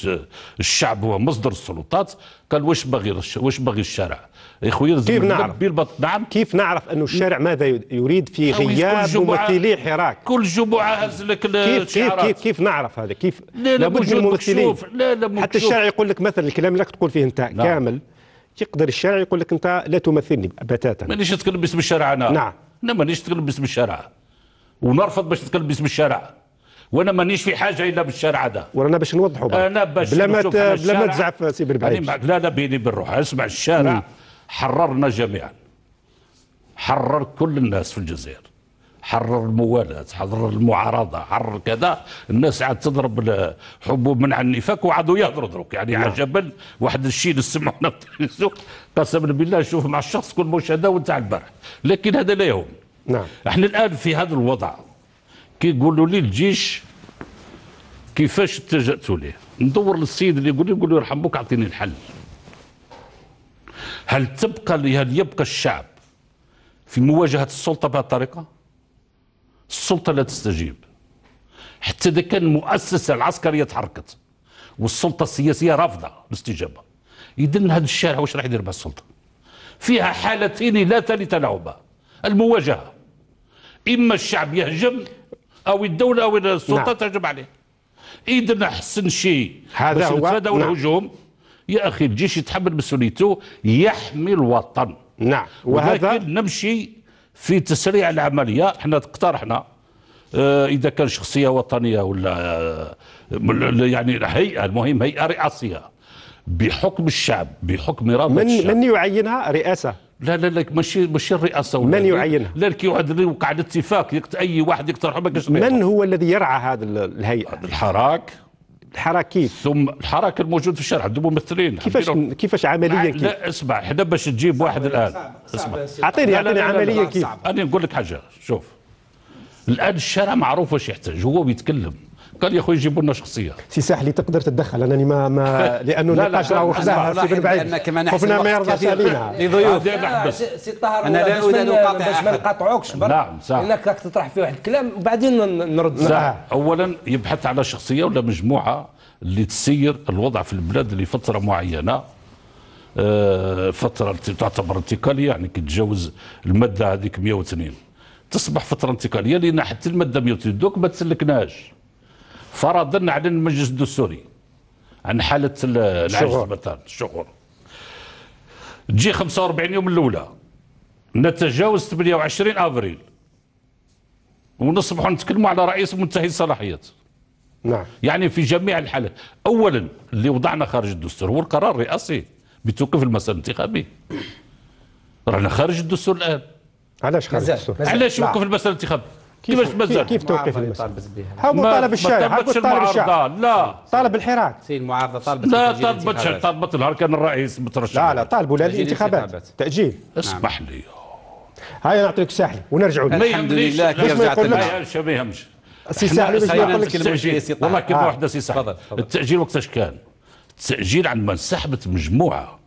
الشعب هو مصدر السلطات قال واش باغي واش باغي الشارع يا خويا كيف نعرف نعم كيف نعرف انه الشارع ماذا يريد في غياب ممثلي حراك كل جمعه هز لك كيف كيف كيف كيف نعرف هذا كيف لا لا من الممثلين لا لا حتى الشارع يقول لك مثلا الكلام اللي تقول فيه انت نعم. كامل يقدر الشارع يقول لك انت لا تمثلني بتاتا مانيش نتكلم باسم الشارع انا نعم انا مانيش نتكلم باسم الشارع ونرفض باش نتكلم باسم الشارع وانا مانيش في حاجه الا بالشارع ده ورانا باش نوضحوا بقى انا باش بلا ما بلا ما تزعف سي بن بعيد لا لا بيني وبين اسمع الشارع مم. حررنا جميعا حرر كل الناس في الجزائر حرر الموالاه حرر المعارضه حرر كذا الناس عاد تضرب حبوب من على النفاق وعادوا يهضروا دروك يعني عجبا نعم. واحد الشيء اللي سمعونا في قسما بالله شوف مع الشخص كل مش هذا وتاع البارح لكن هذا لا يهم نعم احنا الان في هذا الوضع كيقولوا لي الجيش كيفاش اتجهت ليه ندور للسيد اللي يقول لي يقول له يرحم بك اعطيني الحل هل تبقى هل يبقى الشعب في مواجهه السلطه بهذه الطريقه السلطه لا تستجيب حتى اذا كان المؤسسه العسكريه تحركت والسلطه السياسيه رافضه الاستجابه اذا هذا الشارع واش راح يدير به السلطه فيها حالتين لا ثالثه لهما المواجهه اما الشعب يهجم او الدوله او السلطه نعم. تجب عليه اذا احسن شيء هذا هو نتفادى نعم. الهجوم يا اخي الجيش يتحمل مسؤوليته يحمي الوطن نعم وهذا ولكن نمشي في تسريع العمليه احنا اقترحنا آه، اذا كان شخصيه وطنيه ولا آه، يعني هيئه المهم هيئه رئاسيه بحكم الشعب بحكم رضا من الشعب من يعينها رئاسه لا لا لا ماشي ماشي الرئاسه ولا من يعينها؟ لا كي وقع الاتفاق اي واحد يقترح ما من هو الذي يرعى هذا الهيئه؟ الحراك الحراك كيف؟ ثم الحراك الموجود في الشارع عنده ممثلين كيفاش كيفاش عمليا كيف؟ لا اسمع حنا باش تجيب واحد الان اسمع اعطيني اعطيني عمليا كيف؟ انا نقول لك حاجه شوف الان الشارع معروف واش يحتاج هو بيتكلم قال يا خويا جيبوا لنا شخصيه سي ساحلي تقدر تتدخل انني ما ما لانه لا النقاش راهو حداها سي بن بعيد خفنا ما يرضاش علينا لضيوف آه، سي طاهر انا آه، لا اريد ان اقاطعك باش ما نقاطعوكش نعم صح لانك راك تطرح في واحد الكلام وبعدين نرد صح اولا يبحث على شخصيه ولا مجموعه اللي تسير الوضع في البلاد لفتره معينه آه، فتره تعتبر انتقاليه يعني كي تتجاوز الماده هذيك 102 تصبح فتره انتقاليه لان حتى الماده 102 دوك ما تسلكناش فرضا على المجلس الدستوري عن حاله العجز مثلا الشهور تجي 45 يوم الاولى نتجاوز 28 افريل ونصبحوا نتكلموا على رئيس منتهي الصلاحيات نعم يعني في جميع الحالات اولا اللي وضعنا خارج الدستور هو القرار الرئاسي بتوقف المسار الانتخابي رانا خارج الدستور الان علاش خارج الدستور علاش يوقف المسار الانتخابي كيفاش مزال كيف توقف المسألة هاو طالب الشارع هاو طالب الشارع لا طالب الحراك سي المعارضة طالبت لا طالبتش طالبت الهركان كان الرئيس مترشح لا لا طالبوا الانتخابات تأجيل اسمح لي هاي نعطيك ساحل ونرجعوا لك الحمد لله كي رجعت لنا ما يهمش سي ساحل باش نقول لك والله كلمة آه. واحدة سي ساحل التأجيل وقتاش كان التأجيل عندما انسحبت مجموعة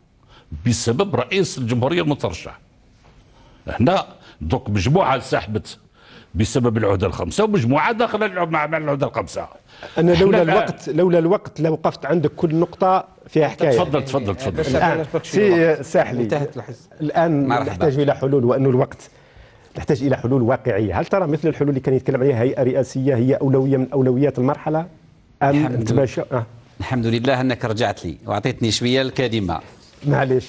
بسبب رئيس الجمهورية المترشح هنا دوك مجموعة سحبت بسبب العهدة الخمسة ومجموعة داخل مع العهدة الخمسة أنا لولا الوقت لولا الوقت لوقفت عندك كل نقطة فيها حكاية تفضل تفضل آه، تفضل الآن سي ساحلي انتهت الحس الآن نحتاج إلى حلول وأنه الوقت نحتاج إلى حلول واقعية هل ترى مثل الحلول اللي كان يتكلم عليها هيئة رئاسية هي أولوية من أولويات المرحلة أم نتماشى آه. الحمد لله أنك رجعت لي وأعطيتني شوية الكلمة معليش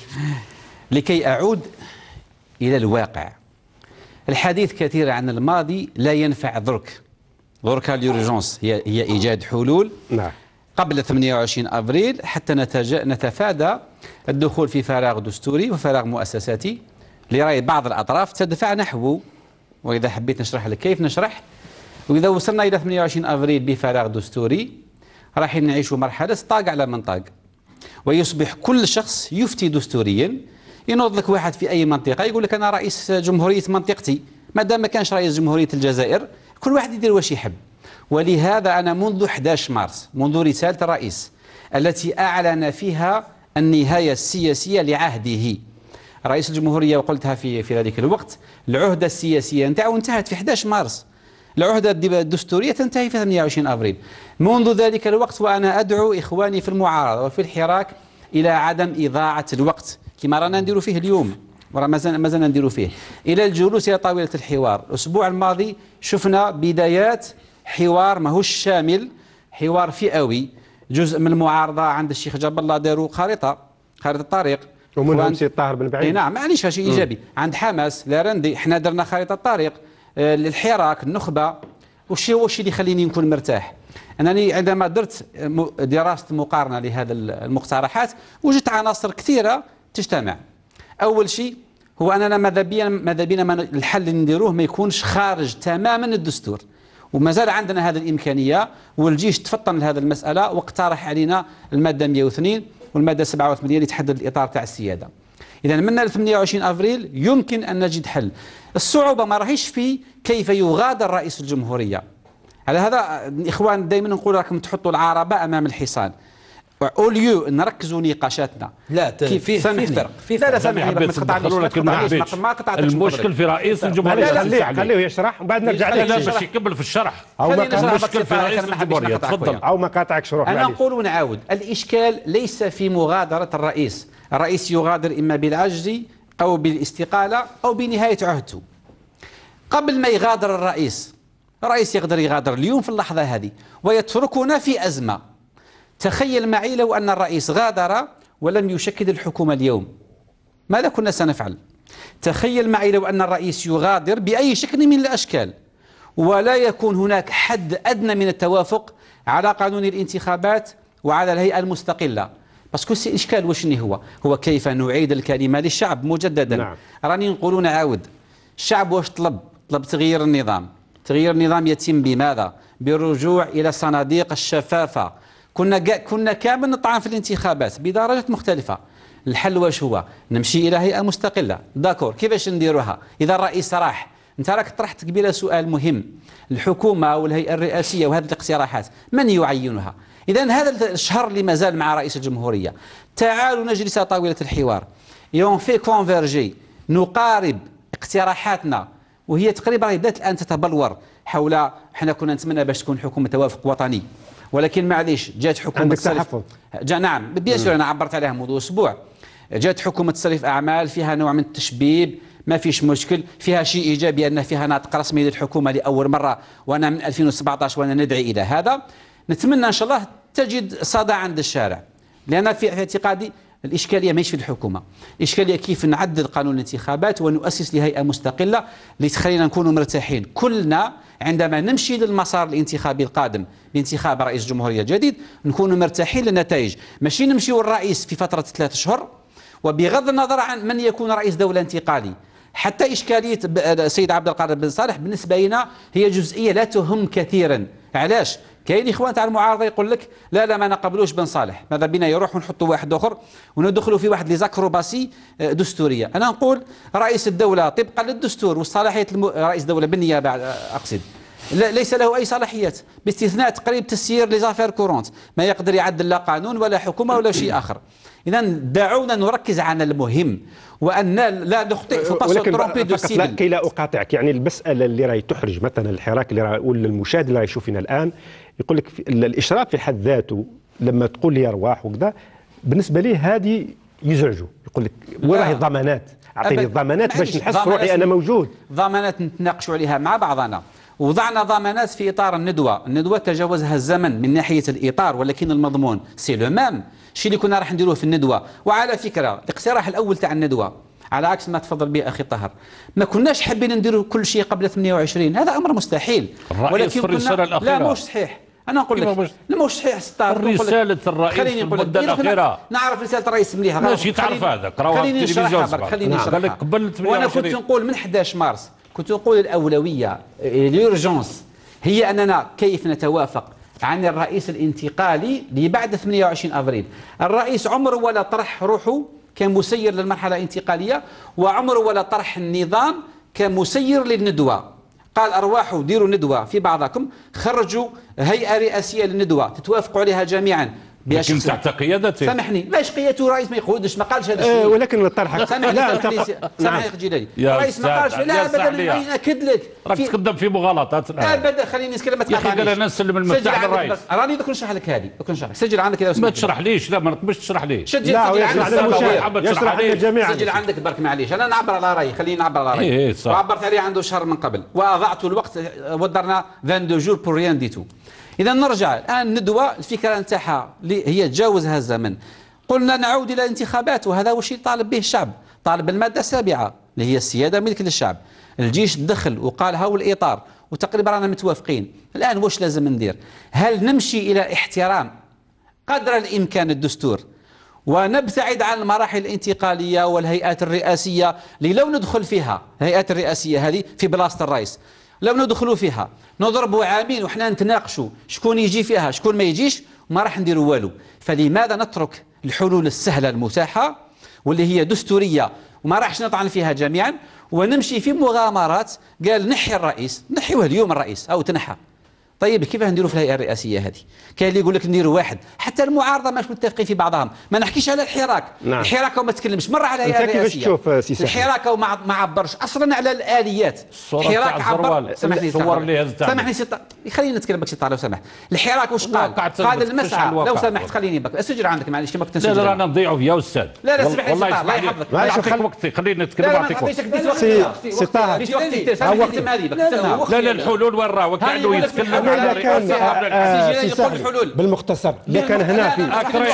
لكي أعود إلى الواقع الحديث كثير عن الماضي لا ينفع درك درك اليورجونس هي, هي إيجاد حلول نعم قبل 28 أبريل حتى نتفادى الدخول في فراغ دستوري وفراغ مؤسساتي لرأي بعض الأطراف تدفع نحوه وإذا حبيت نشرح لك كيف نشرح وإذا وصلنا إلى 28 أبريل بفراغ دستوري راح نعيش مرحلة طاق على منطاق ويصبح كل شخص يفتي دستوريا ينوض لك واحد في أي منطقة يقول لك أنا رئيس جمهورية منطقتي ما دام ما كانش رئيس جمهورية الجزائر كل واحد يدير واش يحب ولهذا أنا منذ 11 مارس منذ رسالة الرئيس التي أعلن فيها النهاية السياسية لعهده رئيس الجمهورية وقلتها في في ذلك الوقت العهدة السياسية نتاعو انتهت في 11 مارس العهدة الدستورية تنتهي في 28 أبريل منذ ذلك الوقت وأنا أدعو إخواني في المعارضة وفي الحراك إلى عدم إضاعة الوقت كما رانا نديروا فيه اليوم ومازال مازال مازال نديروا فيه الى الجلوس الى طاوله الحوار الاسبوع الماضي شفنا بدايات حوار ماهوش شامل حوار فئوي جزء من المعارضه عند الشيخ جاب الله داروا خريطه خريطه الطريق ومنهم سي طاهر بن بعيد اي نعم معليش شيء ايجابي عند حماس لارندي احنا درنا خريطه الطريق الحراك آه، النخبه وش الشيء اللي يخليني نكون مرتاح انني عندما درت دراسه مقارنه لهذا المقترحات وجدت عناصر كثيره تجتمع أول شيء هو أننا ماذا بينا ماذا بينا ما الحل اللي نديروه ما يكونش خارج تماما الدستور ومازال عندنا هذه الإمكانية والجيش تفطن لهذه المسألة واقترح علينا المادة 102 والمادة 87 اللي تحدد الإطار تاع السيادة إذا من 28 أفريل يمكن أن نجد حل الصعوبة ما راهيش في كيف يغادر رئيس الجمهورية على هذا الإخوان دائما نقول راكم تحطوا العربه أمام الحصان او ليو نركزوا نقاشاتنا لا كيف في في فرق في لا لا لا سامحني ما ما قطعتش المشكل في رئيس الجمهوريه لا لا خليه يشرح ومن بعد نرجع لك لا باش يكمل في الشرح او ما المشكل في رئيس الجمهوريه تفضل او ما قاطعكش روح انا نقول ونعاود الاشكال ليس في مغادره الرئيس الرئيس يغادر اما بالعجز او بالاستقاله او بنهايه عهده قبل ما يغادر الرئيس الرئيس يقدر يغادر اليوم في اللحظه هذه ويتركنا في ازمه تخيل معي لو أن الرئيس غادر ولم يشكل الحكومة اليوم ماذا كنا سنفعل تخيل معي لو أن الرئيس يغادر بأي شكل من الأشكال ولا يكون هناك حد أدنى من التوافق على قانون الانتخابات وعلى الهيئة المستقلة باسكو سي إشكال وشني هو هو كيف نعيد الكلمة للشعب مجددا نعم. راني نقولون عاود الشعب واش طلب طلب تغيير النظام تغيير النظام يتم بماذا بالرجوع إلى صناديق الشفافة كنا كنا كامل نطعن في الانتخابات بدرجات مختلفه الحل واش هو نمشي الى هيئه مستقله داكور كيفاش نديروها اذا الرئيس راح انت راك طرحت قبيله سؤال مهم الحكومه والهيئه الرئاسيه وهذه الاقتراحات من يعينها اذا هذا الشهر اللي مازال مع رئيس الجمهوريه تعالوا نجلس طاوله الحوار يون في كونفيرجي نقارب اقتراحاتنا وهي تقريبا بدات الان تتبلور حول حنا كنا نتمنى باش تكون حكومه توافق وطني ولكن معليش جات حكومه عندك تحفظ جا نعم بدي اسال انا عبرت عليها منذ اسبوع جات حكومه تصريف اعمال فيها نوع من التشبيب ما فيش مشكل فيها شيء ايجابي ان فيها ناطق رسمي للحكومه لاول مره وانا من 2017 وانا ندعي الى هذا نتمنى ان شاء الله تجد صدى عند الشارع لان في اعتقادي الإشكالية ماهيش في الحكومة الإشكالية كيف نعدل قانون الانتخابات ونؤسس لهيئة مستقلة اللي تخلينا نكونوا مرتاحين كلنا عندما نمشي للمسار الانتخابي القادم لانتخاب رئيس جمهورية جديد نكونوا مرتاحين للنتائج ماشي نمشيو الرئيس في فترة ثلاث اشهر وبغض النظر عن من يكون رئيس دولة انتقالي حتى إشكالية السيد عبد القادر بن صالح بالنسبة لنا هي جزئية لا تهم كثيرا علاش كاين اخوان تاع المعارضه يقول لك لا لا ما نقبلوش بن صالح ماذا بنا يروح ونحطوا واحد اخر وندخلوا في واحد لي آه، دستوريه انا نقول رئيس الدوله طبقا للدستور وصلاحيه الم... رئيس الدوله بالنيابه آه، اقصد ليس له أي صلاحيات باستثناء تقريب تسيير لي زافير كورونت ما يقدر يعدل لا قانون ولا حكومة ولا شيء آخر إذا دعونا نركز على المهم وأن لا نخطئ في باسو ترومبي دو سيبل لا كي لا أقاطعك يعني المسألة اللي راهي تحرج مثلا الحراك اللي راهي والمشاهد اللي راهي يشوفنا الآن يقول لك الاشراف في حد ذاته لما تقول لي ارواح وكذا بالنسبه لي هذه يزعجه يقول لك وين راهي آه، الضمانات اعطيني الضمانات باش نحس روحي انا موجود ضمانات نتناقشوا عليها مع بعضنا وضعنا ضمانات في اطار الندوه، الندوه تجاوزها الزمن من ناحيه الاطار ولكن المضمون سي لو مام، الشيء اللي كنا راح نديروه في الندوه، وعلى فكره الاقتراح الاول تاع الندوه على عكس ما تفضل به اخي طهر ما كناش حابين نديروا كل شيء قبل 28 هذا امر مستحيل الرأي ولكن كنا لا مش صحيح انا نقول لك ماهوش صحيح 16 رساله الرئيس خليني نقول المده الاخيره نعرف رساله الرئيس مليح ماشي تعرف هذاك راهو خليني نشرح خليني نعم. نشرحها وانا كنت نقول من 11 مارس كنت نقول الاولويه إيه، اليورجونس هي اننا كيف نتوافق عن الرئيس الانتقالي اللي بعد 28 افريل الرئيس عمره ولا طرح روحه كمسير للمرحله الانتقاليه وعمره ولا طرح النظام كمسير للندوه قال أرواحوا ديروا ندوة في بعضكم خرجوا هيئة رئاسية للندوة تتوافقوا عليها جميعا لكن تحت قيادته سامحني ماش قيادته رئيس ما يقودش ما قالش هذا الشيء إيه، ولكن الطرح سامحني لا اتفق سامحني جيلاني الرئيس ما قالش لا ابدا ناكد لك راك تقدم في مغالطات ابدا خليني نتكلم ما تقاطعنيش قال انا نسلم المفتاح للرئيس راني دوك نشرح لك هذه دوك نشرح لك سجل عندك اذا ما تشرحليش لا ما نقبلش تشرح لي سجل عندك يشرح للجميع سجل عندك برك معليش انا نعبر على رايي خليني نعبر على رايي إيه، إيه، وعبرت عليه عنده شهر من قبل واضعت الوقت ودرنا 22 جور بور ريان تو إذا نرجع الآن ندوة الفكرة نتاعها اللي هي تجاوز هذا الزمن قلنا نعود إلى الانتخابات وهذا هو الشيء طالب به الشعب طالب المادة السابعة اللي هي السيادة ملك للشعب الجيش دخل وقال هاو الإطار وتقريبا رانا متوافقين الآن واش لازم ندير هل نمشي إلى احترام قدر الإمكان الدستور ونبتعد عن المراحل الانتقالية والهيئات الرئاسية اللي لو ندخل فيها الهيئات الرئاسية هذه في بلاصة الرئيس لو ندخلوا فيها نضربوا عامين وحنا نتناقشوا شكون يجي فيها شكون ما يجيش ما راح نديروا والو فلماذا نترك الحلول السهلة المتاحة واللي هي دستورية وما راحش نطعن فيها جميعا ونمشي في مغامرات قال نحي الرئيس نحيوه اليوم الرئيس أو تنحى طيب كيف نديروا في الهيئه الرئاسيه هذه كاين اللي يقول لك نديروا واحد حتى المعارضه ماش متفقين في بعضهم ما نحكيش على الحراك نعم. الحراك وما تكلمش مره على الهيئه الرئاسيه تشوف سي الحراك وما ما عبرش اصلا على الاليات الحراك عبر سامحني صور لي هذا سامحني سي خليني نتكلم بك سي لو سمحت الحراك واش قال قال المسعى لو سمحت خليني بك اسجل عندك معليش ما كنت لا لا رانا نضيعوا فيا استاذ لا لا سمح لي الله يحفظك الله يعطيك وقتي خليني نتكلم نعطيك وقت سي طه لا لا الحلول وين راهو كانوا يتكلم هذا كان آه، يقول الحلول بالمختصر اذا نعم. كان هنا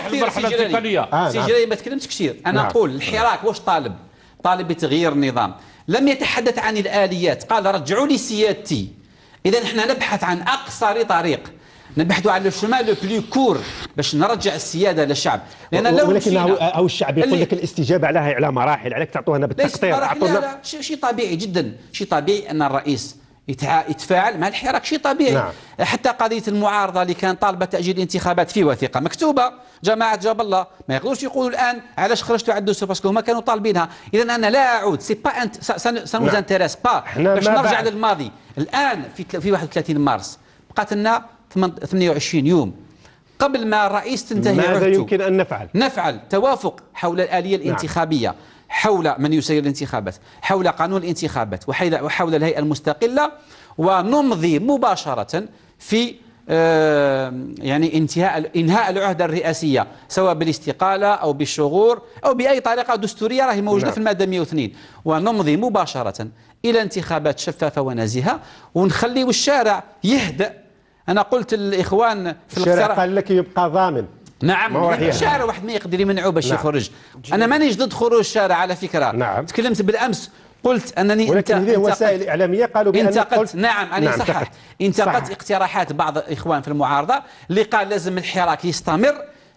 في المرحله آه، سي نعم. جلاله ما تكلمتش كثير انا نعم. اقول الحراك واش طالب طالب بتغيير النظام لم يتحدث عن الاليات قال رجعوا لي سيادتي اذا احنا نبحث عن اقصر طريق نبحثوا على الشمال لو بلو كور باش نرجع السياده للشعب لان لو ولكن او الشعب يقول لك الاستجابه عليها على مراحل عليك تعطوها بالتقطير عطونا شيء طبيعي جدا شيء طبيعي ان الرئيس يتفاعل مع الحراك شيء طبيعي نعم. حتى قضيه المعارضه اللي كان طالبه تاجيل الانتخابات في وثيقه مكتوبه جماعه جاب الله ما يقدرش يقولوا الان علاش خرجتوا على الدستور باسكو هما كانوا طالبينها اذا انا لا اعود سي با انت سانوز انتيريس با باش نرجع بعد. للماضي الان في في 31 مارس بقات لنا 28 يوم قبل ما الرئيس تنتهي ماذا يمكن ان نفعل؟ نفعل توافق حول الاليه نعم. الانتخابيه نعم. حول من يسير الانتخابات حول قانون الانتخابات وحول الهيئة المستقلة ونمضي مباشرة في يعني انتهاء انهاء العهده الرئاسيه سواء بالاستقاله او بالشغور او باي طريقه دستوريه راهي موجوده نعم. في الماده 102 ونمضي مباشره الى انتخابات شفافه ونزيهه ونخليو الشارع يهدأ انا قلت الاخوان في الشارع قال لك يبقى ضامن نعم الشارع واحد ما يقدر يمنعه باش نعم. يخرج انا ماني ضد خروج الشارع على فكره نعم. تكلمت بالامس قلت انني ولكن انت... وسائل اعلاميه قالوا بان انتقدت قلت... نعم انا نعم صححت انتقدت اقتراحات بعض الاخوان في المعارضه اللي قال لازم الحراك يستمر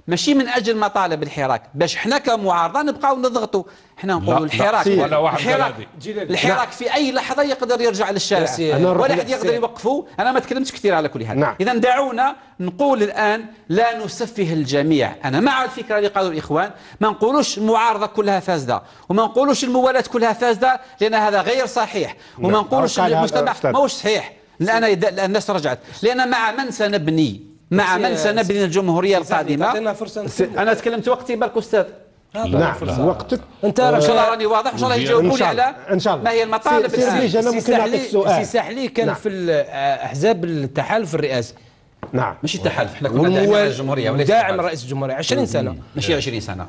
ماشي من اجل مطالب الحراك باش حنا كمعارضه نبقاو نضغطوا حنا نقولوا الحراك الحراك, الحراك في اي لحظه يقدر يرجع للشارع ولا احد يقدر يوقفه انا ما تكلمتش كثير على كل هذا نعم. اذا دعونا نقول الان لا نسفه الجميع انا مع الفكره اللي قالوا الاخوان ما نقولوش المعارضه كلها فاسده وما نقولوش الموالاه كلها فاسده لان هذا غير صحيح وما نعم. نقولوش المجتمع ماهوش صحيح لان الناس رجعت لان مع من سنبني مع من سنبني الجمهورية القادمة أنا تكلمت وقتي بالك أستاذ نعم وقتك انت ان شاء الله راني واضح ان شاء الله يجاوبوني على ان شاء الله ما هي المطالب سي سي انا ممكن نعطيك سؤال سي ساحلي كان نعم. في احزاب التحالف الرئاسي نعم ماشي التحالف احنا كنا داعم الجمهوريه ولا داعم رئيس الجمهوريه 20 سنه ماشي 20 سنه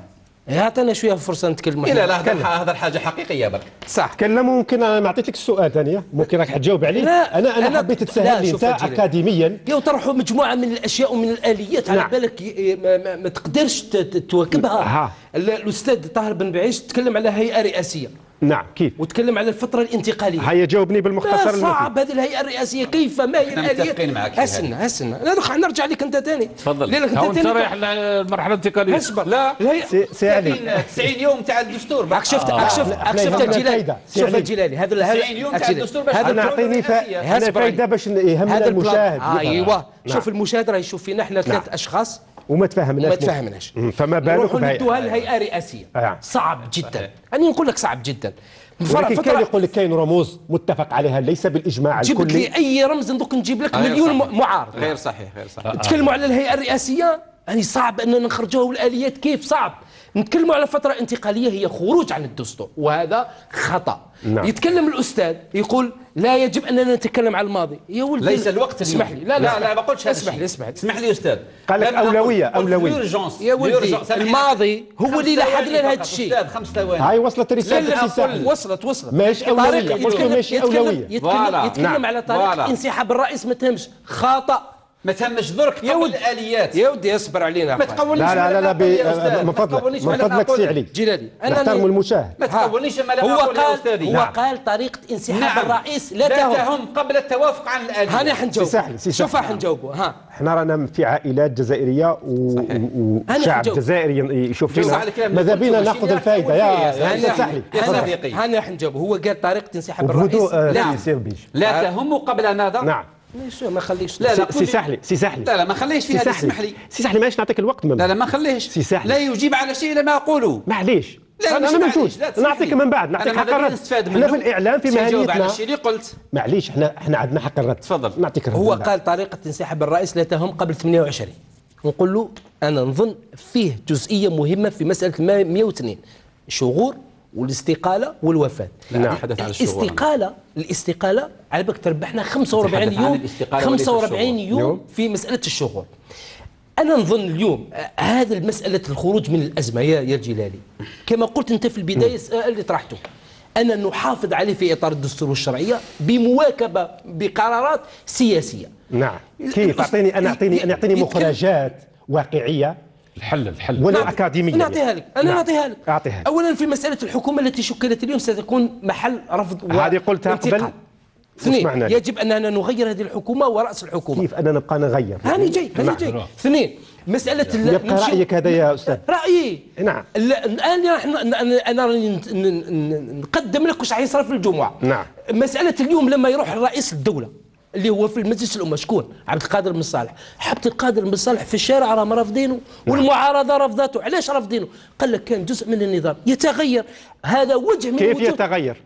اعطينا شويه فرصه نتكلم لا لا هذا الحاجه حقيقيه برك صح تكلم ممكن انا عطيتك السؤال ثانيه ممكن راك حتجاوب عليه لا انا انا حبيت تسهل لي انت اكاديميا يطرحوا مجموعه من الاشياء ومن الاليات على نعم. بالك ما, ما, ما تقدرش تواكبها الاستاذ طاهر بن بعيش تكلم على هيئه رئاسيه نعم كيف وتكلم على الفتره الانتقاليه هيا جاوبني بالمختصر صعب هذه الهيئه الرئاسيه كيف ما هي الاليه هسنا هسنا لا نرجع لك انت ثاني تفضل لانك انت ثاني رايح للمرحله الانتقاليه اصبر لا سي علي 90 يوم تاع الدستور راك شفت راك آه. شفت شفت الجلالي شوف الجلالي هذا 90 يوم تاع الدستور باش نعطيني فائده باش يهمنا المشاهد آه، ايوا نعم. شوف المشاهد راه يشوف فينا احنا ثلاث نعم. اشخاص وما تفهمناش وما تفهمناش فما بالك نروحوا لهيئه رئاسيه آه. صعب جدا آه. انا نقول لك صعب جدا ولكن كان يقول لك كاين رموز متفق عليها ليس بالاجماع الكلي جيب لي اي رمز دوك نجيب لك آه مليون صحيح. معارض غير صحيح غير صحيح تكلموا على الهيئه الرئاسيه يعني صعب اننا نخرجوه والاليات كيف صعب نتكلموا على فترة انتقالية هي خروج عن الدستور وهذا خطأ نعم. يتكلم الأستاذ يقول لا يجب أننا نتكلم على الماضي يا ولدي ليس الوقت اسمح لي لا لا لا, ما قلتش اسمح لي اسمح لي اسمح لي أستاذ قال لك أولوية أولوية يا ولدي الماضي هو اللي لحد لنا هذا الشيء أستاذ خمس ثواني هاي وصلت رسالة وصلت وصلت ماشي أولوية ماشي أولوية يتكلم, يتكلم, يتكلم على طريقة انسحاب الرئيس ما تهمش خاطئ ما تهمش درك يا ود الاليات يا ودي اصبر علينا ما تقولنيش لا لا لا, من فضلك من فضلك سي علي جلالي انا نحترم المشاهد ما تقولنيش ما هو قال هو نعم. قال طريقه انسحاب نعم. الرئيس لا, لا تهم قبل التوافق عن الاليات هاني حنجاوبوا شوف راح نجاوبو ها نعم. احنا رانا في عائلات جزائريه وشعب جزائري يشوف فينا ماذا بينا ناخذ الفائده يا سحلي هاني حنجاوبوا هو قال طريقه انسحاب آه، الرئيس لا آه. تهم قبل ماذا نعم ماشي ما خليش لا لا سي سحلي سي سحلي لا لا ما خليش فيها اسمح لي سي سحلي معليش نعطيك الوقت لا لا ما خليش سي سحلي لا يجيب على شيء لما اقوله معليش لا انا, أنا موجود نعطيك من بعد نعطيك حق الرد نستفاد منه احنا في الاعلام في مهنيتنا على الشيء اللي قلت معليش احنا احنا عندنا حق الرد تفضل نعطيك الرد هو قال طريقه انسحاب الرئيس لا تهم قبل 28 نقول له انا نظن فيه جزئيه مهمه في مساله 102 شغور والاستقاله والوفاه لا نتحدث عن الشغل الاستقاله الاستقاله على بالك تربحنا 45 يوم 45 يوم في مساله الشغل انا نظن اليوم هذا مساله الخروج من الازمه يا يا الجلالي كما قلت انت في البدايه اللي طرحته أنا نحافظ عليه في إطار الدستور والشرعية بمواكبة بقرارات سياسية نعم كيف أعطيني أنا أعطيني أنا أعطيني مخرجات واقعية الحل الحل ولا نعطي نعطيها لك انا نعطيها لك اعطيها اولا في مساله الحكومه التي شكلت اليوم ستكون محل رفض هذه قلتها قبل اثنين يجب اننا نغير هذه الحكومه وراس الحكومه كيف اننا نبقى نغير هاني جاي هاني نعم. جاي اثنين مساله يبقى رايك هذا يا استاذ رايي نعم الان انا راني نقدم لك واش راح يصرف الجمعه نعم مساله اليوم لما يروح رئيس الدوله اللي هو في المجلس الامه شكون عبد القادر بن صالح عبد القادر بن صالح في الشارع راهم رافضينه نعم. والمعارضه رفضته علاش رافضينه قال لك كان جزء من النظام يتغير هذا وجه من كيف يتغير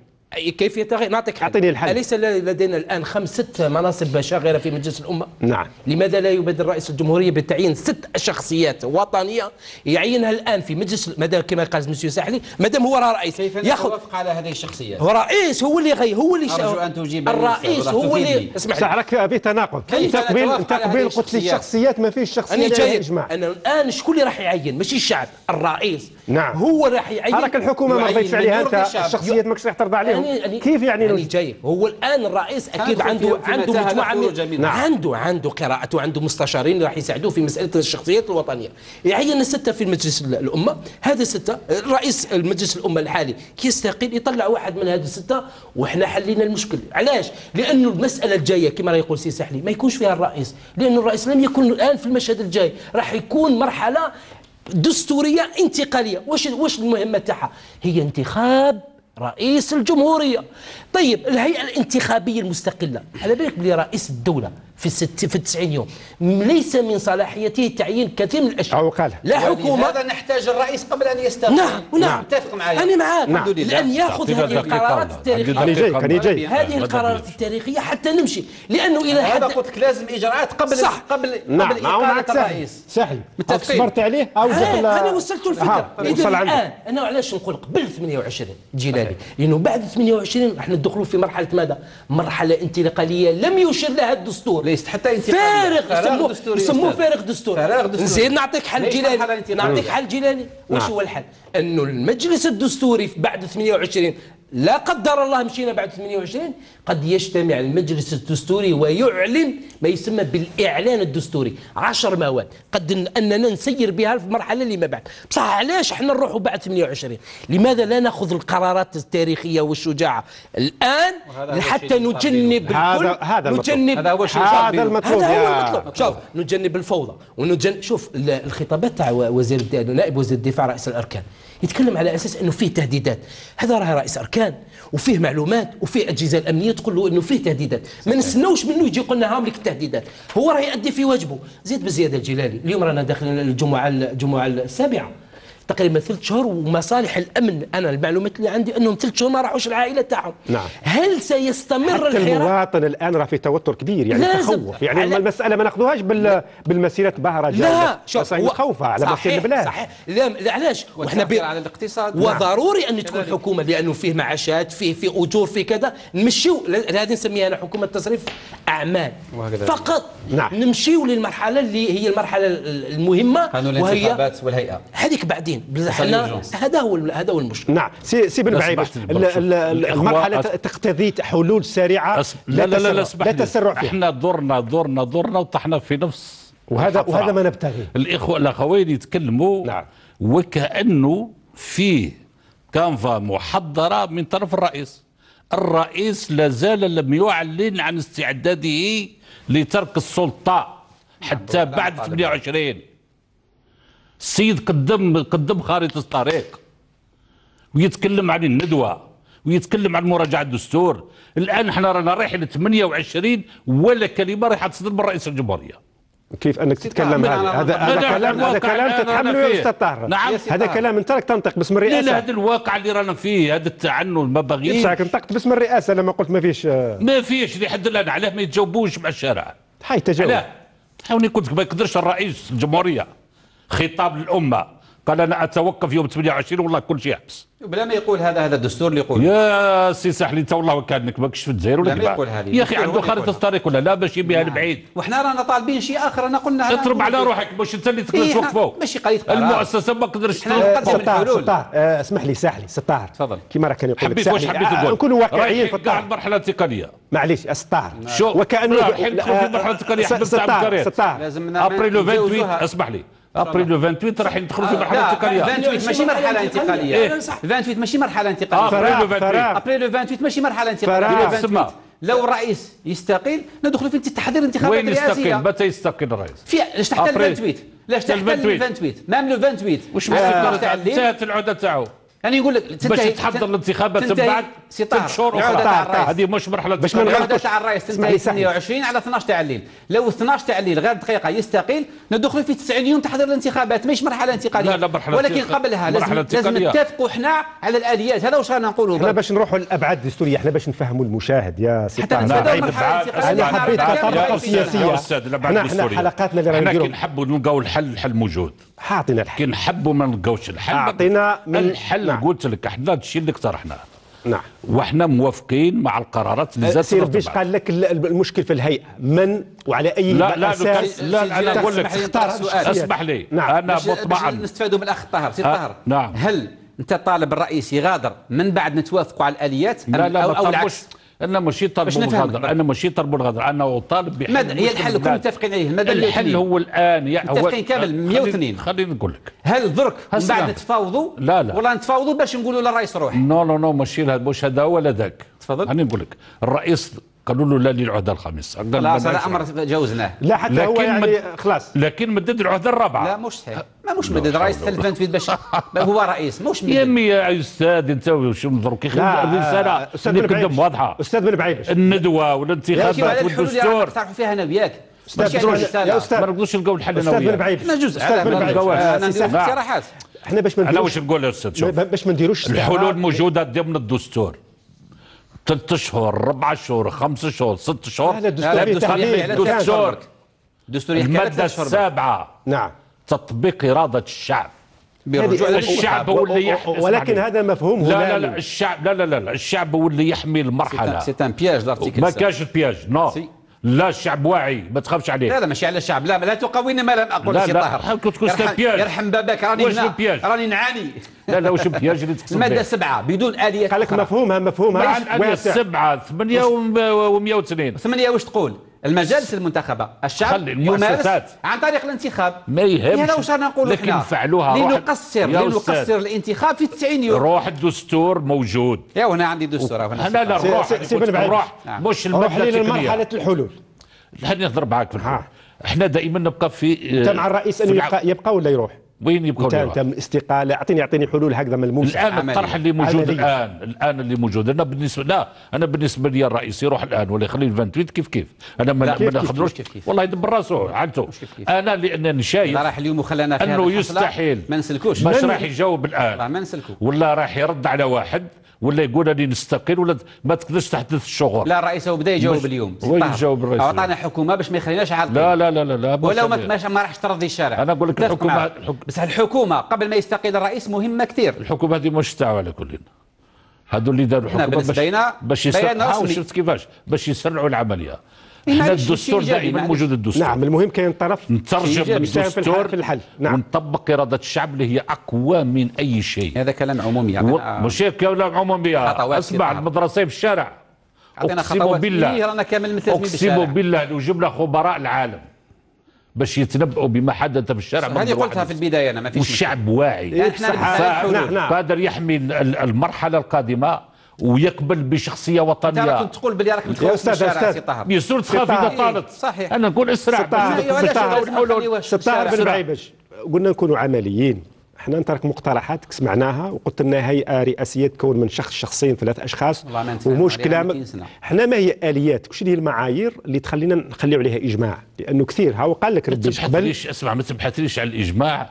كيف يتغير نعطيك حل اعطيني الحل اليس لدينا الان خمس ست مناصب شاغره في مجلس الامه؟ نعم لماذا لا يبادر رئيس الجمهوريه بتعيين ست شخصيات وطنيه يعينها الان في مجلس مدى كما قال مسيو ساحلي مادام هو رئيس كيف ياخذ على هذه الشخصيات؟ هو رئيس هو اللي غير هو اللي ارجو ان تجيب الرئيس هو اللي اسمح لي راك في تناقض تقبيل تقبيل قلت لي الشخصيات ما فيش شخصيات انا جماعة انا الان شكون اللي راح يعين ماشي الشعب الرئيس نعم هو راح يعين راك الحكومه ما رضيتش عليها انت الشخصيات ماكش راح ترضى عليهم يعني يعني كيف يعني, يعني جاي هو الان الرئيس اكيد عنده في عنده مجموعه من نعم. عنده عنده قراءات وعنده مستشارين راح يساعدوه في مساله الشخصيات الوطنيه يعين سته في المجلس الامه هذا سته الرئيس المجلس الامه الحالي كيستقيل يطلع واحد من هذه السته وحنا حلينا المشكل علاش لانه المساله الجايه كما يقول سي سحلي ما يكونش فيها الرئيس لانه الرئيس لم يكن الان في المشهد الجاي راح يكون مرحله دستوريه انتقاليه واش واش المهمه تاعها هي انتخاب رئيس الجمهورية طيب الهيئة الانتخابية المستقلة على بالك بلي رئيس الدولة في الست في 90 يوم ليس من صلاحيته تعيين كثير من الاشياء او قالها لا حكومه هذا نحتاج الرئيس قبل ان يستقيل نعم نعم متفق نعم. معايا انا معاك نعم. لان ياخذ هذه القرارات التاريخيه هذه القرارات التاريخيه حتى نمشي لانه الى هذا قلت لك لازم اجراءات قبل صح قبل نعم قبل اقاله الرئيس سهل متفقين صبرت عليه او انا وصلت الفكره اذا الان انا علاش نقول قبل 28 جيلاني لانه بعد 28 راح ندخلوا في مرحله ماذا؟ مرحله انتقاليه لم يشر لها الدستور ليست حتى انتقال فارق يسموه فارق دستوري فارق دستوري زين نعطيك حل جيلاني نعطيك حل جيلاني واش نعم. هو الحل انه المجلس الدستوري بعد 28 لا قدر الله مشينا بعد 28 قد يجتمع المجلس الدستوري ويعلن ما يسمى بالاعلان الدستوري 10 مواد قد اننا نسير بها في المرحله اللي ما بعد بصح علاش احنا نروحوا بعد 28 لماذا لا ناخذ القرارات التاريخيه والشجاعه الان حتى نجنب الكل هذا هذا نجنب هذا هو هذا المطلوب هذا هو المطلوب شوف نجنب الفوضى ونجنب شوف الخطابات تاع وزير نائب وزير الدفاع رئيس الاركان يتكلم على اساس انه فيه تهديدات هذا راه رئيس اركان وفيه معلومات وفيه اجهزه الامنيه تقول له انه فيه تهديدات ما نستناوش منه يجي يقول لنا هاهم لك التهديدات هو راه يؤدي في واجبه زيد بزياده الجلالي اليوم رانا داخلين الجمعه الجمعه السابعه تقريبا ثلاث شهور ومصالح الامن انا المعلومات اللي عندي انهم ثلاث شهور ما راحوش العائله تاعهم نعم هل سيستمر حتى المواطن الان راه في توتر كبير يعني لازم. تخوف يعني على... المساله ما ناخذوهاش بال... بالمسيره بهرجه لا شوف هي و... على مسيره البلاد صحيح لا علاش وحنا بي... على الاقتصاد نعم. وضروري نعم. ان تكون حكومه لانه فيه معاشات فيه في اجور فيه كذا نمشيو هذه نسميها انا حكومه تصريف اعمال وهكذا فقط نعم. نمشيو للمرحله اللي هي المرحله المهمه وهي والهيئه هذيك بعدين اكيد حنا هذا هو هذا هو المشكل نعم سي سي بن بعيد المرحله تقتضي حلول سريعه لا لا لا, لا, تسرع. لا تسرع فيها احنا ضرنا ضرنا ضرنا وطحنا في نفس وهذا الحفرة. وهذا ما نبتغي الاخوه الاخوين يتكلموا نعم وكانه فيه كانفا محضره من طرف الرئيس الرئيس لازال لم يعلن عن استعداده لترك السلطه حتى بعد 28 السيد قدم قدم خارطه الطريق ويتكلم عن الندوه ويتكلم عن مراجعه الدستور الان احنا رانا رايحين 28 ولا كلمه رايحه تصدر من رئيس الجمهوريه كيف انك تتكلم هذا هذا كلام هذا كلام تتحمله يا استاذ طاهر نعم هذا كلام انت راك تنطق باسم الرئاسه لا هذا الواقع اللي رانا فيه هذا التعنن ما باغيش نطقت باسم الرئاسه لما قلت ما فيش آه. ما فيش لحد الان علاه ما يتجاوبوش مع الشارع حي تجاوب علاه حاولني قلت ما يقدرش الرئيس الجمهوريه خطاب للامه قال انا اتوقف يوم 28 والله كل شيء يحبس بلا ما يقول هذا هذا الدستور اللي يقول يا سي ساحلي انت والله كانك ماكش في الجزائر ولا ما يا اخي عنده خارطه الطريق ولا لا باش بها نعم. البعيد وحنا رانا طالبين شيء اخر انا قلنا اطرب على روحك باش انت اللي تقدر إيه، توقفه ماشي قضيه قرار المؤسسه ما قدرش تقدم الحلول آه، اسمح لي ساحلي ستار تفضل كما راه كان يقول حبيت واش حبيت آه، تقول نكونوا واقعيين في الطار المرحله التقنيه معليش ستار شو نعم. وكانه في آه، المرحله التقنيه حبيت ستار ستار ابري لو 28 اسمح لي ابريل 28 راح يدخلوا في آه، مرحله انتقاليه 28 إيه. ماشي مرحله آه، انتقاليه 28 ماشي مرحله انتقاليه ابريل 28 ماشي مرحله انتقاليه لو الرئيس يستقيل ندخل في التحضير تحضير انتخابات وين يستقيل متى يستقيل الرئيس؟ في لاش تحت ال 28 لاش تحت ال 28 مام لو 28 واش مصير انتهت العوده تاعو يعني يقول لك باش تحضر الانتخابات من بعد ست شهور اخرى هذه مش مرحله باش ما نغلطوش تاع الرئيس تنتهي 28 على 12 تاع الليل لو 12 تاع الليل غير دقيقه يستقيل ندخلوا في 90 يوم تحضر الانتخابات مش مرحله انتقاليه لا لا مرحلة ولكن قبلها لازم لازم نتفقوا حنا على الاليات هذا واش رانا نقولوا احنا باش نروحوا للابعاد الدستوريه احنا باش نفهموا المشاهد يا سي حتى انا حبيت كطرف سياسيه حنا حنا حلقاتنا اللي رانا نديروا نحبوا نلقاو الحل الحل موجود حاطينا الحل كي نحبوا ما نلقاوش الحل اعطينا من الحل نعم. قلت لك احنا الشيء اللي اقترحناه نعم واحنا موافقين مع القرارات اللي أه، زادت فيش قال لك المشكل في الهيئه من وعلى اي لا لا اساس لا, لا انا اقول لك اختار اسمح لي نعم. انا مطمئن نستفادوا من الاخ طاهر سي أه، طاهر نعم هل انت طالب الرئيس يغادر من بعد نتوافقوا على الاليات لا لا أو, او العكس انا ماشي طالب بالغدر انا ماشي طالب بالغدر انا طالب بحل ماذا هي الحل كلهم متفقين عليه ماذا الحل هو الان يعني متفقين كامل 102 خليني نقول لك هل درك من بعد نعم. تفاوضوا لا لا ولا نتفاوضوا باش نقولوا للرئيس روح نو نو نو ماشي مش هذا ولا ذاك تفضل راني نقول لك الرئيس قالوا له لا للعهده الخامس خلاص هذا امر جوزناه لا حتى هو يعني مد... خلاص لكن مدد العهده الرابعه لا مش صحيح ما مش مدد رئيس تلفان في باشا هو رئيس مش مدد يمي يا استاذ انت شو درك الرساله اللي قدام واضحه استاذ بن بعيش الندوه والانتخابات والدستور طرحوا فيها انا وياك استاذ يعني يا استاذ ما نقدروش نلقاو الحل انا وياك استاذ بن بعيش احنا جزء استاذ بن بعيش انا ندير نعم. اقتراحات احنا باش ما نديروش انا واش نقول يا استاذ شوف باش ما نديروش الحلول موجوده ضمن الدستور ثلاث شهور ربع شهور خمس شهور ست شهور هذا الدستور شهور الدستور الماده السابعه نعم تطبيق اراده الشعب الشعب هو اللي يحمي ولكن هذا مفهوم لا لا لا الشعب لا لا لا, الشعب هو اللي يحمي المرحله سي ان بياج لارتيكل ما كانش بياج نو لا الشعب واعي ما تخافش عليه لا لا ماشي على الشعب لا لا تقاوين ما لم اقول سي طاهر يرحم, يرحم باباك راني راني نعاني لا لا واش يجري الماده سبعه بدون اليه قال لك مفهومها مفهومها واسع سبعه ثمانيه و102 ثمانيه واش تقول المجالس المنتخبة الشعب يمارس عن طريق الانتخاب ما يهمش هذا واش رانا نقولوا لكن فعلوها لنقصر لنقصر الانتخاب في 90 يوم روح الدستور موجود يا هنا عندي دستور هنا لا لا روح روح نعم. مش روح لمرحلة الحلول هاني نهضر معاك في الحلول احنا دائما نبقى في آه، انت مع الرئيس انه يبقى, يبقى ولا يروح؟ وين يبقى تم تم استقاله اعطيني اعطيني حلول هكذا ملموسه الان عملية. الطرح اللي موجود عملية. الان الان اللي موجود انا بالنسبه لا انا بالنسبه لي الرئيس يروح الان ولا يخلي 28 كيف كيف انا ما ناخذوش والله يدبر راسه عادته انا لانني شايف راح اليوم وخلانا في انه يستحيل ما نسلكوش باش راح يجاوب الان ما نسلكوش ولا راح يرد على واحد ولا يقول راني نستقيل ولا ما تقدرش تحدث الشغل لا الرئيس هو بدا يجاوب اليوم هو يجاوب الرئيس عطانا حكومه باش ما يخليناش عاقلين لا لا لا لا, لا ولو ما, راحش ترضي الشارع انا نقول لك الحكومه الحك... بس الحكومه قبل ما يستقيل الرئيس مهمه كثير الحكومه هذه مش تاعو على كلنا هذو اللي داروا الحكومه باش باش يسرعوا شفت كيفاش باش يسرعوا العمليه احنا الدستور دائما موجود الدستور نعم المهم كاين طرف نترجم الدستور في الحل نعم ونطبق اراده الشعب اللي هي اقوى من اي شيء هذا كلام عمومي يعني و... مش كلام عمومي اسمع المدرسه في الشارع اقسم بالله رانا إيه، كامل اقسم بالله لو جبنا خبراء العالم باش يتنبؤوا بما حدث في الشارع هذه قلتها في البدايه انا ما فيش والشعب واعي قادر يحمي المرحله القادمه ويقبل بشخصيه وطنيه انت كنت تقول بلي راك متخوف من الشارع سي طاهر يسر تخاف اذا طالت صحيح انا نقول اسرع سي طاهر أيوة، بن بعيبش قلنا نكونوا عمليين احنا نترك مقترحات سمعناها وقلت لنا هيئه رئاسيه تكون من شخص شخصين ثلاث اشخاص ومش كلام احنا ما هي اليات كش هي المعايير اللي تخلينا نخليو عليها اجماع لانه كثير هاو قال لك ربي قبل اسمع ما تبحثليش على الاجماع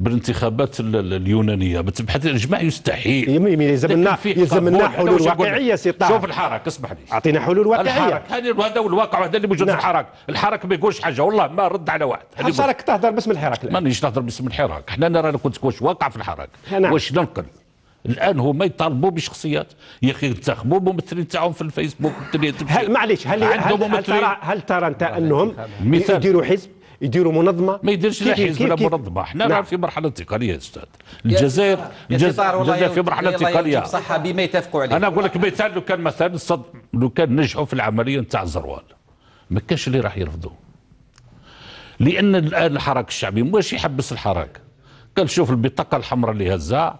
بالانتخابات اليونانيه ما تبحث جماعه يستحيل يلزمنا يلزمنا حلول واقعيه سي طه شوف الحراك اسمح لي اعطينا حلول واقعيه الحراك هذا الواقع هذا اللي موجود في الحراك نعم. الحراك ما يقولش حاجه والله ما رد على واحد الحراك تهضر باسم الحراك مانيش نهضر باسم الحراك حنا نرى كنت واش واقع في الحراك نعم. واش ننقل الان هما يطالبوا بشخصيات يا اخي انتخبوا الممثلين تاعهم في الفيسبوك هل معليش هل هل, هل, هل ترى هل ترى انت انهم يديروا حزب يديروا منظمه ما يديرش لا حزب ولا منظمه احنا نعم. في مرحله انتقاليه يا استاذ الجزائر الجزائر في مرحله انتقاليه صح بما يتفقوا عليه انا اقول لك مثال لو كان مثلا الصد... لو كان نجحوا في العمليه نتاع الزروال ما كانش اللي راح يرفضوه لان الان الحراك الشعبي مش يحبس الحراك قال شوف البطاقه الحمراء اللي هزها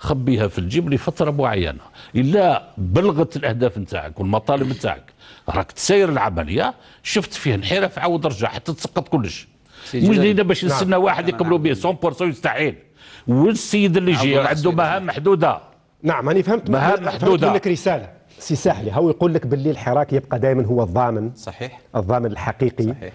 خبيها في الجيب لفتره معينه الا بلغت الاهداف نتاعك والمطالب نتاعك راك تسير العمليه شفت فيه انحراف عاود رجع حتى تسقط كلش مش باش نعم. نستنى واحد يقبلوا به 100% يستحيل والسيد اللي جاي عنده مهام محدوده نعم انا فهمت مهام محدوده لك رساله سي ساحلي هو يقول لك باللي الحراك يبقى دائما هو الضامن صحيح الضامن الحقيقي صحيح.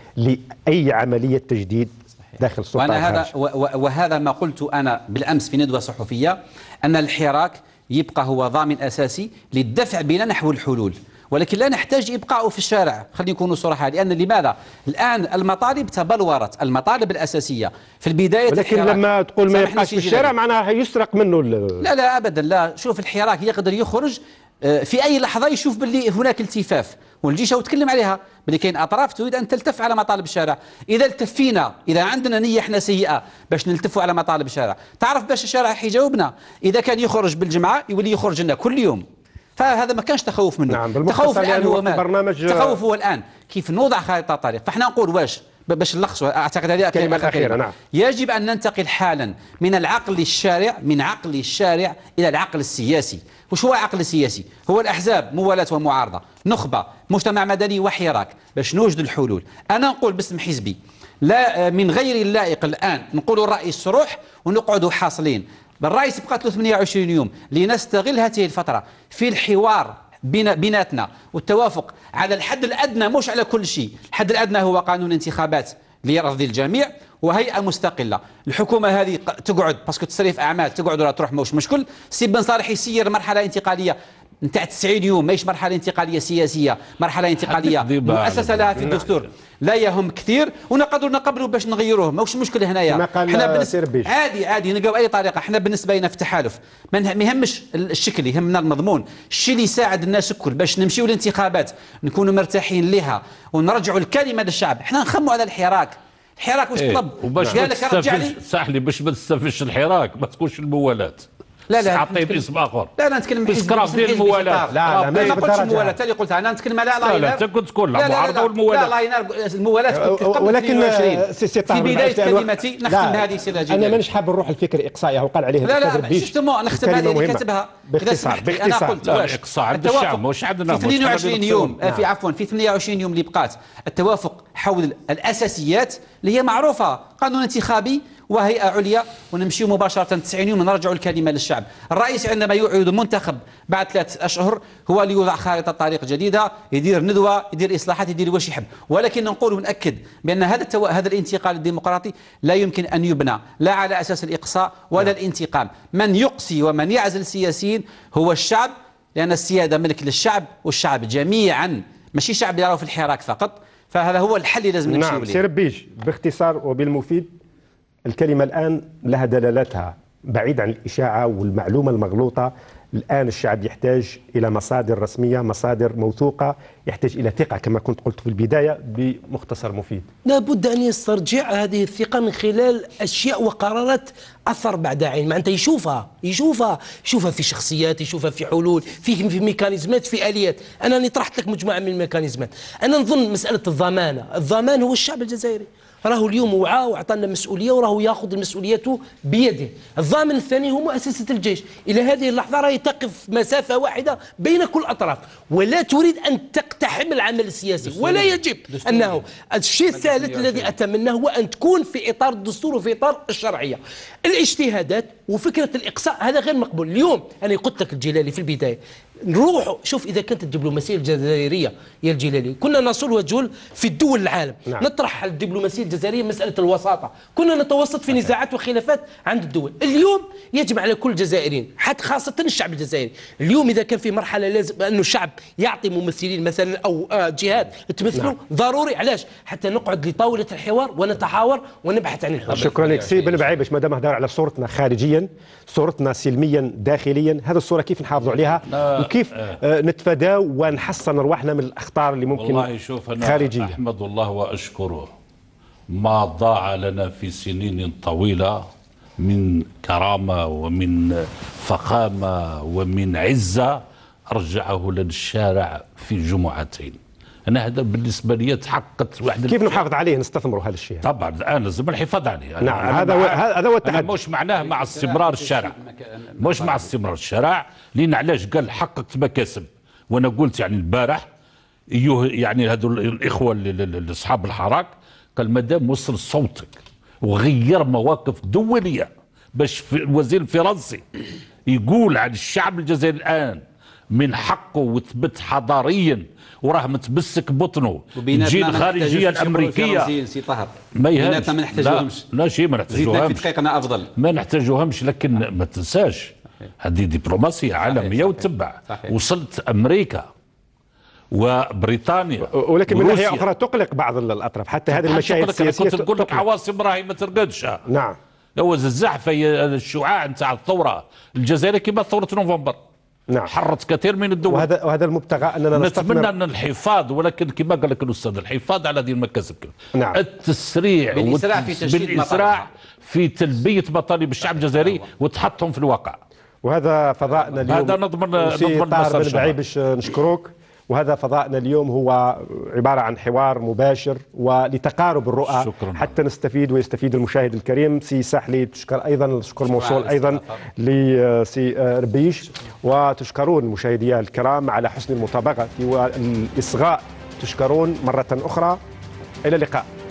لاي عمليه تجديد يعني. داخل السلطة وأنا هذا وهذا ما قلت أنا بالأمس في ندوة صحفية أن الحراك يبقى هو ضامن أساسي للدفع بنا نحو الحلول ولكن لا نحتاج ابقائه في الشارع خلينا نكونوا صراحة لأن لماذا الآن المطالب تبلورت المطالب الأساسية في البداية ولكن لما تقول ما يبقاش في الشارع معناها يسرق منه لا لا أبدا لا شوف الحراك يقدر يخرج آه، في أي لحظة يشوف باللي هناك التفاف والجيشة وتكلم عليها باللي كاين أطراف تريد أن تلتف على مطالب الشارع إذا التفينا إذا عندنا نية احنا سيئة باش نلتفوا على مطالب الشارع تعرف باش الشارع حيجاوبنا إذا كان يخرج بالجمعة يولي يخرج لنا كل يوم فهذا ما كانش تخوف منه نعم تخوف يعني الآن هو ما آه، تخوف هو الآن كيف نوضع خارطة طريق فاحنا نقول واش باش نلخص اعتقد هذه كلمه اخيره نعم يجب ان ننتقل حالا من العقل الشارع من عقل الشارع الى العقل السياسي وش هو عقل السياسي هو الاحزاب موالاه ومعارضه نخبه مجتمع مدني وحراك باش نوجد الحلول انا نقول باسم حزبي لا من غير اللائق الان نقولوا الرئيس روح ونقعدوا حاصلين الرئيس بقات له 28 يوم لنستغل هذه الفتره في الحوار بين بيناتنا والتوافق على الحد الأدنى مش على كل شيء الحد الأدنى هو قانون الانتخابات ليرضي الجميع وهيئه مستقله الحكومه هذه تقعد باسكو تصريف اعمال تقعد ولا تروح مش مشكل سي بن صالح يسير مرحله انتقاليه نتاع 90 يوم ماهيش مرحله انتقاليه سياسيه مرحله انتقاليه مؤسسه لها في نعم. الدستور لا يهم كثير ونقدروا نقبلوا باش نغيروه ماهوش المشكل هنايا حنا بالنسبه عادي عادي نلقاو اي طريقه حنا بالنسبه لنا في التحالف ما يهمش الشكل يهمنا المضمون الشيء اللي يساعد الناس الكل باش نمشيو للانتخابات نكونوا مرتاحين لها ونرجعوا الكلمه للشعب حنا نخموا على الحراك الحراك واش إيه، طلب إيه. لك ما تستفش باش ما تستفش الحراك ما تكونش الموالات لا لا عطيه باسم اخر لا لا نتكلم باسم كراف ديال الموالاه لا لا ما قلتش الموالاه حتى اللي قلتها انا نتكلم على لاينر لا لا انت كنت تقول لا معارضه والموالاه لا لاينر الموالاه ولكن سي سي في بدايه كلمتي نختم هذه سي ناجي انا مانيش حاب نروح الفكر الاقصائي وقال عليه لا لا جوستومون نختم هذه اللي كتبها باختصار باختصار الاقصاء عند الشعب واش عندنا في 22 يوم آه، في عفوا في 28 يوم اللي بقات التوافق حول الاساسيات اللي هي معروفه قانون انتخابي وهيئة عليا ونمشي مباشرة 90 يوم نرجع الكلمة للشعب الرئيس عندما يعيد منتخب بعد ثلاثة أشهر هو اللي يوضع خارطة طريق جديدة يدير ندوة يدير إصلاحات يدير واش يحب ولكن نقول ونأكد بأن هذا التو... هذا الانتقال الديمقراطي لا يمكن أن يبنى لا على أساس الإقصاء ولا نعم. الانتقام من يقصي ومن يعزل السياسيين هو الشعب لأن السيادة ملك للشعب والشعب جميعا ماشي شعب يراه في الحراك فقط فهذا هو الحل اللي لازم نمشيو نعم ليه باختصار وبالمفيد الكلمة الآن لها دلالتها بعيد عن الإشاعة والمعلومة المغلوطة الآن الشعب يحتاج إلى مصادر رسمية مصادر موثوقة يحتاج إلى ثقة كما كنت قلت في البداية بمختصر مفيد لابد أن يسترجع هذه الثقة من خلال أشياء وقرارات أثر بعد عين معناتها يشوفها يشوفها يشوفها في شخصيات يشوفها في حلول في في ميكانيزمات في آليات أنا راني طرحت لك مجموعة من الميكانيزمات أنا نظن مسألة الضمانة الضمان هو الشعب الجزائري راهو اليوم وعى وعطانا مسؤوليه وراهو ياخذ المسؤوليات بيده الضامن الثاني هو مؤسسه الجيش الى هذه اللحظه راهي تقف مسافه واحده بين كل الاطراف ولا تريد ان تقتحم العمل السياسي ولا يجب انه الشيء الثالث الذي اتمناه هو ان تكون في اطار الدستور وفي اطار الشرعيه الاجتهادات وفكره الاقصاء هذا غير مقبول اليوم انا قلت لك الجلالي في البدايه نروحوا شوف اذا كانت الدبلوماسيه الجزائريه يا الجلالي كنا نصل وجول في الدول العالم نعم. نطرح الدبلوماسيه الجزائريه مساله الوساطه كنا نتوسط في نزاعات وخلافات عند الدول اليوم يجب على كل الجزائريين حتى خاصه الشعب الجزائري اليوم اذا كان في مرحله لازم انه الشعب يعطي ممثلين مثلا او آه، جهات تمثلوا نعم. ضروري علاش حتى نقعد لطاوله الحوار ونتحاور ونبحث عن الحل شكرا لك سي بن بعيبش ما دام هدار على صورتنا خارجيا صورتنا سلميا داخليا هذه الصوره كيف نحافظوا عليها وكيف آه. آه، نتفاداو ونحصن ارواحنا من الاخطار اللي ممكن والله شوف انا خارجية. احمد الله واشكره ما ضاع لنا في سنين طويله من كرامه ومن فخامه ومن عزه ارجعه للشارع في جمعتين انا هذا بالنسبه لي تحققت واحد كيف نحافظ عليه نستثمروا هذا الشيء طبعا الان لازم الحفاظ عليه نعم هذا هذا هو التحدي مش معناه مع استمرار الشارع مش مع استمرار الشارع لان علاش قال حققت مكاسب وانا قلت يعني البارح ايوه يعني هذو الاخوه اصحاب الحراك قال مادام وصل صوتك وغير مواقف دوليه باش الوزير الفرنسي يقول عن الشعب الجزائري الان من حقه وثبت حضاريا وراه متبسك بطنه تجي الخارجيه الامريكيه ما يهمش ما نحتاجوهمش لا, لا شيء ما نحتاجوهمش دقيقنا افضل ما نحتاجوهمش لكن ما تنساش هذه دبلوماسيه عالميه وتبع وصلت امريكا وبريطانيا ولكن من ناحيه اخرى تقلق بعض الاطراف حتى هذه المشاهد السياسيه كنت نقول لك عواصم راهي ما ترقدش نعم هو الزحف الشعاع نتاع الثوره الجزائريه كما ثوره نوفمبر نعم. حرت كثير من الدول وهذا وهذا المبتغى اننا نتمنى ان الحفاظ ولكن كما قال لك الاستاذ الحفاظ على هذه المكاسب نعم. التسريع بالاسراع في بالاسراع في تلبيه مطالب الشعب الجزائري نعم. وتحطهم في الواقع وهذا فضائنا اليوم هذا نضمن نضمن بعيد نشكروك وهذا فضائنا اليوم هو عبارة عن حوار مباشر ولتقارب الرؤى شكرا حتى نستفيد ويستفيد المشاهد الكريم سي سحلي تشكر أيضا الشكر موصول أيضا لسي آه، آه، ربيش وتشكرون مشاهدي الكرام على حسن المطابقة والإصغاء تشكرون مرة أخرى إلى اللقاء